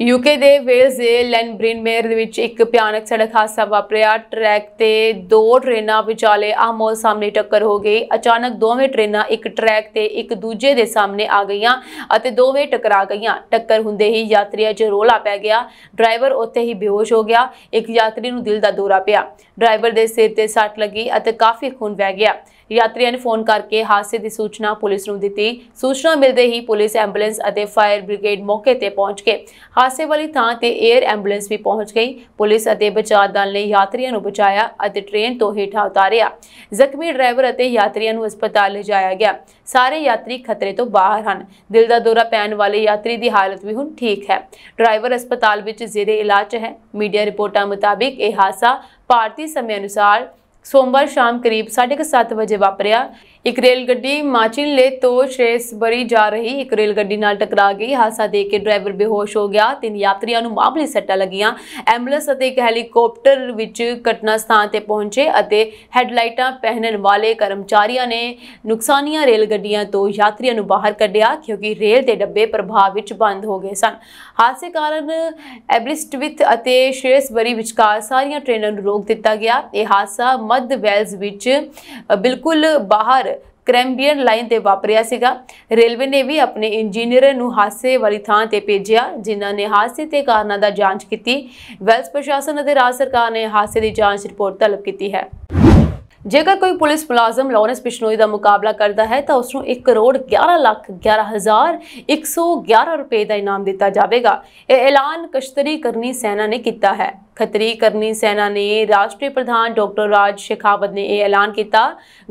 ਯੂਕੇ ਦੇ ਵੇਲਜ਼ ਦੇ ਲੈਨਬ੍ਰਿਨ ਮੇਅਰ ਦੇ ਵਿੱਚ ਇੱਕ ਭਿਆਨਕ ਸੜਕ ਹਾਦਸਾ ਵਾਪਰਿਆ ਟਰੈਕ ਤੇ ਦੋ ਟ੍ਰੇਨਾਂ ਵਿਚਾਲੇ ਆਮੋਲ ਸਾਹਮਣੇ ਟੱਕਰ ਹੋ ਗਈ ਅਚਾਨਕ ਦੋਵੇਂ ਟ੍ਰੇਨਾਂ ਇੱਕ ਟਰੈਕ ਤੇ ਇੱਕ ਦੂਜੇ ਦੇ ਸਾਹਮਣੇ ਆ ਗਈਆਂ ਅਤੇ ਦੋਵੇਂ ਟਕਰਾ ਗਈਆਂ ਟੱਕਰ ਹੁੰਦੇ ਹੀ ਯਾਤਰੀਆਂ 'ਚ ਰੋਲਾ ਪੈ ਗਿਆ ਡਰਾਈਵਰ ਉੱਥੇ ਹੀ ਬੇਹੋਸ਼ ਹੋ ਗਿਆ ਇੱਕ ਯਾਤਰੀ ਨੂੰ ਦਿਲ ਦਾ ਦੌਰਾ ਪਿਆ ਡਰਾਈਵਰ ਦੇ ਸਿਰ ਤੇ ਸੱਟ ਲੱਗੀ ਅਤੇ ਕਾਫੀ ਖੂਨ ਵਹਿ ਗਿਆ ਯਾਤਰੀਆਂ ਨੇ ਫੋਨ ਕਰਕੇ ਹਾਦਸੇ ਦੀ ਸੂਚਨਾ ਪੁਲਿਸ ਨੂੰ ਦਿੱਤੀ ਸੂਚਨਾ ਮਿਲਦੇ ਹੀ ਪੁਲਿਸ ਐਂਬੂਲੈਂਸ ਅਤੇ ਫਾਇਰ ਬ੍ਰਿਗੇਡ ਮੌਕੇ ਤੇ ਪਹੁੰਚ ਕੇ ਹਾਦਸੇ ਵਾਲੀ ਥਾਂ ਤੇ 에ਅਰ ਐਂਬੂਲੈਂਸ ਵੀ ਪਹੁੰਚ ਗਈ ਪੁਲਿਸ ਅਤੇ ਬਚਾਅ ਦਲ ਨੇ ਯਾਤਰੀਆਂ ਨੂੰ ਬਚਾਇਆ ਅਤੇ ਟ੍ਰੇਨ ਤੋਂ ਹੇਠਾਂ ਉਤਾਰਿਆ ਜ਼ਖਮੀ ਡਰਾਈਵਰ ਅਤੇ ਯਾਤਰੀਆਂ ਨੂੰ ਹਸਪਤਾਲ ਲਿਜਾਇਆ ਗਿਆ ਸਾਰੇ ਯਾਤਰੀ ਖਤਰੇ ਤੋਂ ਬਾਹਰ ਹਨ ਦਿਲ ਦਾ ਦੌਰਾ ਪੈਣ ਵਾਲੇ ਯਾਤਰੀ ਦੀ ਹਾਲਤ ਵੀ ਹੁਣ ਠੀਕ ਹੈ ਡਰਾਈਵਰ ਹਸਪਤਾਲ ਵਿੱਚ ਜ਼ੇਰੇ ਇਲਾਜ ਹੈ ਮੀਡੀਆ ਰਿਪੋਰਟਾਂ ਮੁਤਾਬਿਕ ਇਹ ਹਾਦਸਾ ਭਾਰਤੀ ਸਮੇਂ ਅਨੁਸਾਰ ਸੋਮਵਾਰ ਸ਼ਾਮ ਕਰੀਬ 7:30 ਵਜੇ ਵਾਪਰਿਆ ਇੱਕ ਰੇਲ ਗੱਡੀ ਲੇ ਤੋਂ ਸ਼ੇਸਬਰੀ ਜਾ ਰਹੀ ਇੱਕ ਰੇਲ ਗੱਡੀ ਨਾਲ ਟਕਰਾ ਗਈ ਹਾਸਾ ਦੇ ਕੇ ਡਰਾਈਵਰ ਬੇਹੋਸ਼ ਹੋ ਗਿਆ ਤਿੰਨ ਯਾਤਰੀਆਂ ਨੂੰ ਮਾਮਲੇ ਸੱਟਾਂ ਲੱਗੀਆਂ ਐਂਬੂਲੈਂਸ ਅਤੇ ਇੱਕ ਹੈਲੀਕਾਪਟਰ ਵਿੱਚ ਘਟਨਾ ਸਥਾਨ ਤੇ ਪਹੁੰਚੇ ਅਤੇ ਹੈਡਲਾਈਟਾਂ ਪਹਿਨਣ ਵਾਲੇ ਕਰਮਚਾਰੀਆਂ ਨੇ ਨੁਕਸਾਨੀਆਂ ਰੇਲ ਗੱਡੀਆਂ ਤੋਂ ਯਾਤਰੀਆਂ ਨੂੰ ਬਾਹਰ ਕੱਢਿਆ ਕਿਉਂਕਿ ਰੇਲ ਦੇ ਡੱਬੇ ਪ੍ਰਭਾਵ ਵਿੱਚ ਬੰਦ ਹੋ ਗਏ ਸਨ ਹਾਦਸੇ ਕਾਰਨ ਐਬਲਿਸਟ ਵਿਦ ਅਤੇ ਸ਼ੇਸਬਰੀ ਵਿਚਕਾਰ ਸਾਰੀਆਂ ਟ੍ਰੇਨਾਂ ਨੂੰ ਰੋਕ ਦਿੱਤਾ ਗਿਆ ਇਹ ਹਾਦਸਾ ਮੱਧ ਵੈਲਜ਼ ਵਿੱਚ ਬਿਲਕੁਲ ਬਾਹਰ ਕ੍ਰੈਂਬੀਅਨ ਲਾਈਨ ਤੇ ਵਾਪਰਿਆ ਸੀਗਾ ਰੇਲਵੇ ਨੇ ਵੀ ਆਪਣੇ ਇੰਜੀਨੀਅਰ ਨੂੰ ਹਾਸੇ ਵਾਲੀ ਥਾਂ ਤੇ ਭੇਜਿਆ ਜਿਨ੍ਹਾਂ ਨੇ ਹਾਸੇ ਤੇ ਕਾਰਨਾਂ ਦਾ ਜਾਂਚ ਕੀਤੀ ਵੈਲਸ ਪ੍ਰਸ਼ਾਸਨ ਅਤੇ ਰਾਜ ਸਰਕਾਰ ਨੇ ਹਾਸੇ ਦੀ ਜਾਂਚ ਰਿਪੋਰਟ ਤਲਬ ਕੀਤੀ ਹੈ ਜੇਕਰ ਕੋਈ ਪੁਲਿਸ ਮੁਲਾਜ਼ਮ ਲਾਰੈਂਸ ਬਿਸ਼ਨੋਈ ਦਾ ਮੁਕਾਬਲਾ ਕਰਦਾ ਹੈ ਤਾਂ ਉਸ ਨੂੰ 1 ਕਰੋੜ 11 ਲੱਖ 11 ਹਜ਼ਾਰ 111 ਰੁਪਏ ਦਾ ਇਨਾਮ ਦਿੱਤਾ ਜਾਵੇਗਾ ਇਹ ਐਲਾਨ ਕਸ਼ਤਰੀ ਕਰਨੀ ਸੈਨਾ ਨੇ ਕੀਤਾ ਹੈ ਖਤਰੀ ਕਰਨੀ ਸੈਨਾ ਨੇ ਰਾਸ਼ਟਰੀ ਪ੍ਰਧਾਨ ਡਾਕਟਰ ਰਾਜ ਸ਼ੇਖਾਵਤ ਨੇ ਇਹ ਐਲਾਨ ਕੀਤਾ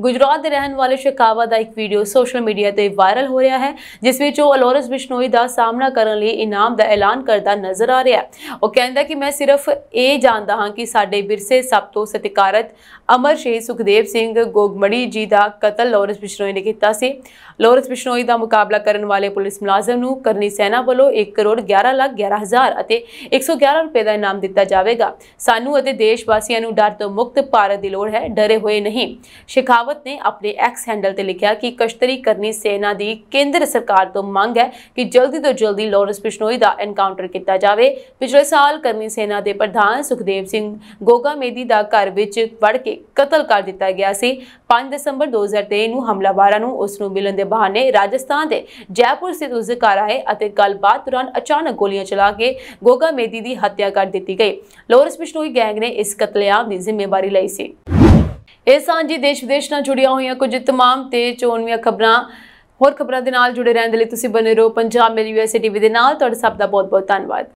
ਗੁਜਰਾਤ ਦੇ ਰਹਿਣ ਵਾਲੇ ਸ਼ੇਖਾਵਤ ਦਾ ਇੱਕ ਵੀਡੀਓ ਸੋਸ਼ਲ ਮੀਡੀਆ ਤੇ ਵਾਇਰਲ ਹੋ ਰਿਹਾ ਹੈ ਜਿਸ ਵਿੱਚ ਉਹ ਅਲੋਰਸ ਬਿਸ਼ਨੋਈ ਦਾ ਸਾਹਮਣਾ ਕਰਨ ਲਈ ਇਨਾਮ ਦਾ ਐਲਾਨ ਕਰਦਾ ਨਜ਼ਰ ਆ ਰਿਹਾ ਉਹ ਕਹਿੰਦਾ ਕਿ ਮੈਂ ਸਿਰਫ ਇਹ ਜਾਣਦਾ ਹਾਂ ਕਿ ਸਾਡੇ ਵਿਰਸੇ ਸਭ ਤੋਂ ਸਤਿਕਾਰਤ ਅਮਰ ਸ਼ੇਖ ਸੁਖਦੇਵ ਸਿੰਘ ਗੋਗਮੜੀ ਜੀ ਦਾ ਕਤਲ ਲੋਰਸ ਬਿਸ਼ਨੋਈ ਨੇ ਕੀਤਾ ਸੀ ਲੋਰਸ ਬਿਸ਼ਨੋਈ ਦਾ ਮੁਕਾਬਲਾ ਕਰਨ ਵਾਲੇ ਪੁਲਿਸ ਮੁਲਾਜ਼ਮ ਨੂੰ ਕਰਨੀ ਸੈਨਾ ਵੱਲੋਂ 1 ਕਰੋੜ 11 ਲੱਖ 11 ਹਜ਼ਾਰ ਅਤੇ 111 ਰੁਪਏ ਦਾ ਇਨਾਮ ਦਿੱਤਾ ਜਾਵੇ ਹੋਵੇਗਾ ਸਾਨੂੰ ਅਤੇ ਦੇਸ਼ ਵਾਸੀਆਂ ਨੂੰ ਡਰ ਤੋਂ ਮੁਕਤ ਭਾਰਤ ਦੀ ਲੋੜ ਹੈ ਡਰੇ ਹੋਏ ਨਹੀਂ ਸ਼ਿਖਾਵਤ ਨੇ ਆਪਣੇ ਐਕਸ ਹੈਂਡਲ ਤੇ ਲਿਖਿਆ ਕਿ ਕਸ਼ਤਰੀ ਕਰਨੀ ਸੈਨਾ ਦੀ ਕੇਂਦਰ ਸਰਕਾਰ ਤੋਂ ਮੰਗ ਹੈ ਕਿ ਜਲਦੀ ਤੋਂ ਜਲਦੀ ਲੋਰਸ ਬਿਸ਼ਨੋਈ ਦਾ ਐਨਕਾਊਂਟਰ ਕੀਤਾ ਜਾਵੇ ਪਿਛਲੇ ਸਾਲ ਕਰਨੀ ਸੈਨਾ ਦੇ ਪ੍ਰਧਾਨ ਸੁਖਦੇਵ ਸਿੰਘ ਗੋਗਾ ਮੇਦੀ ਦਾ ਘਰ ਵਿੱਚ ਵੜ ਕੇ ਕਤਲ ਕਰ ਦਿੱਤਾ ਗਿਆ ਸੀ 5 ਦਸੰਬਰ 2023 ਨੂੰ ਹਮਲਾਵਾਰਾਂ ਨੂੰ ਉਸ ਨੂੰ ਮਿਲਣ ਦੇ ਬਹਾਨੇ ਰਾਜਸਥਾਨ ਦੇ ਜੈਪੁਰ ਸਿਤ ਉਸ ਦੇ ਘਰ ਆਏ ਅਤੇ ਗੱਲਬਾਤ ਦੌਰਾਨ ਅਚਾਨਕ ਗੋਲੀਆਂ ਚਲਾ ਕੇ ਗੋਗਾ ਮੇਦੀ ਦੀ ਹੱਤਿਆ ਕਰ ਦਿੱਤੀ ਗਈ ਲੋਰਸ ਬਿਸ਼ਨੋਈ ਗੈਂਗ ਨੇ ਇਸ ਕਤਲੇਆਮ ਦੀ ਜ਼ਿੰਮੇਵਾਰੀ ਲਈ ਸੀ ਇਹ ਸਾਂਝੀ ਦੇਸ਼ ਵਿਦੇਸ਼ ਨਾਲ ਜੁੜੀਆਂ ਹੋਈਆਂ ਕੁਝ ਤਮਾਮ ਤੇ ਚੋਣਵੀਆਂ ਖਬਰਾਂ ਹੋਰ ਖਬਰਾਂ ਦੇ ਨਾਲ ਜੁੜੇ ਰਹਿਣ ਦੇ ਲਈ ਤੁਸੀਂ ਬਨੇ ਰਹੋ ਪੰਜਾਬ ਮੇਲ ਯੂਐਸਏ ਟੀਵੀ ਦੇ ਨਾਲ ਤੁਹਾਡਾ ਸਭ ਦਾ ਬਹੁਤ ਬਹੁਤ ਧੰਨਵਾਦ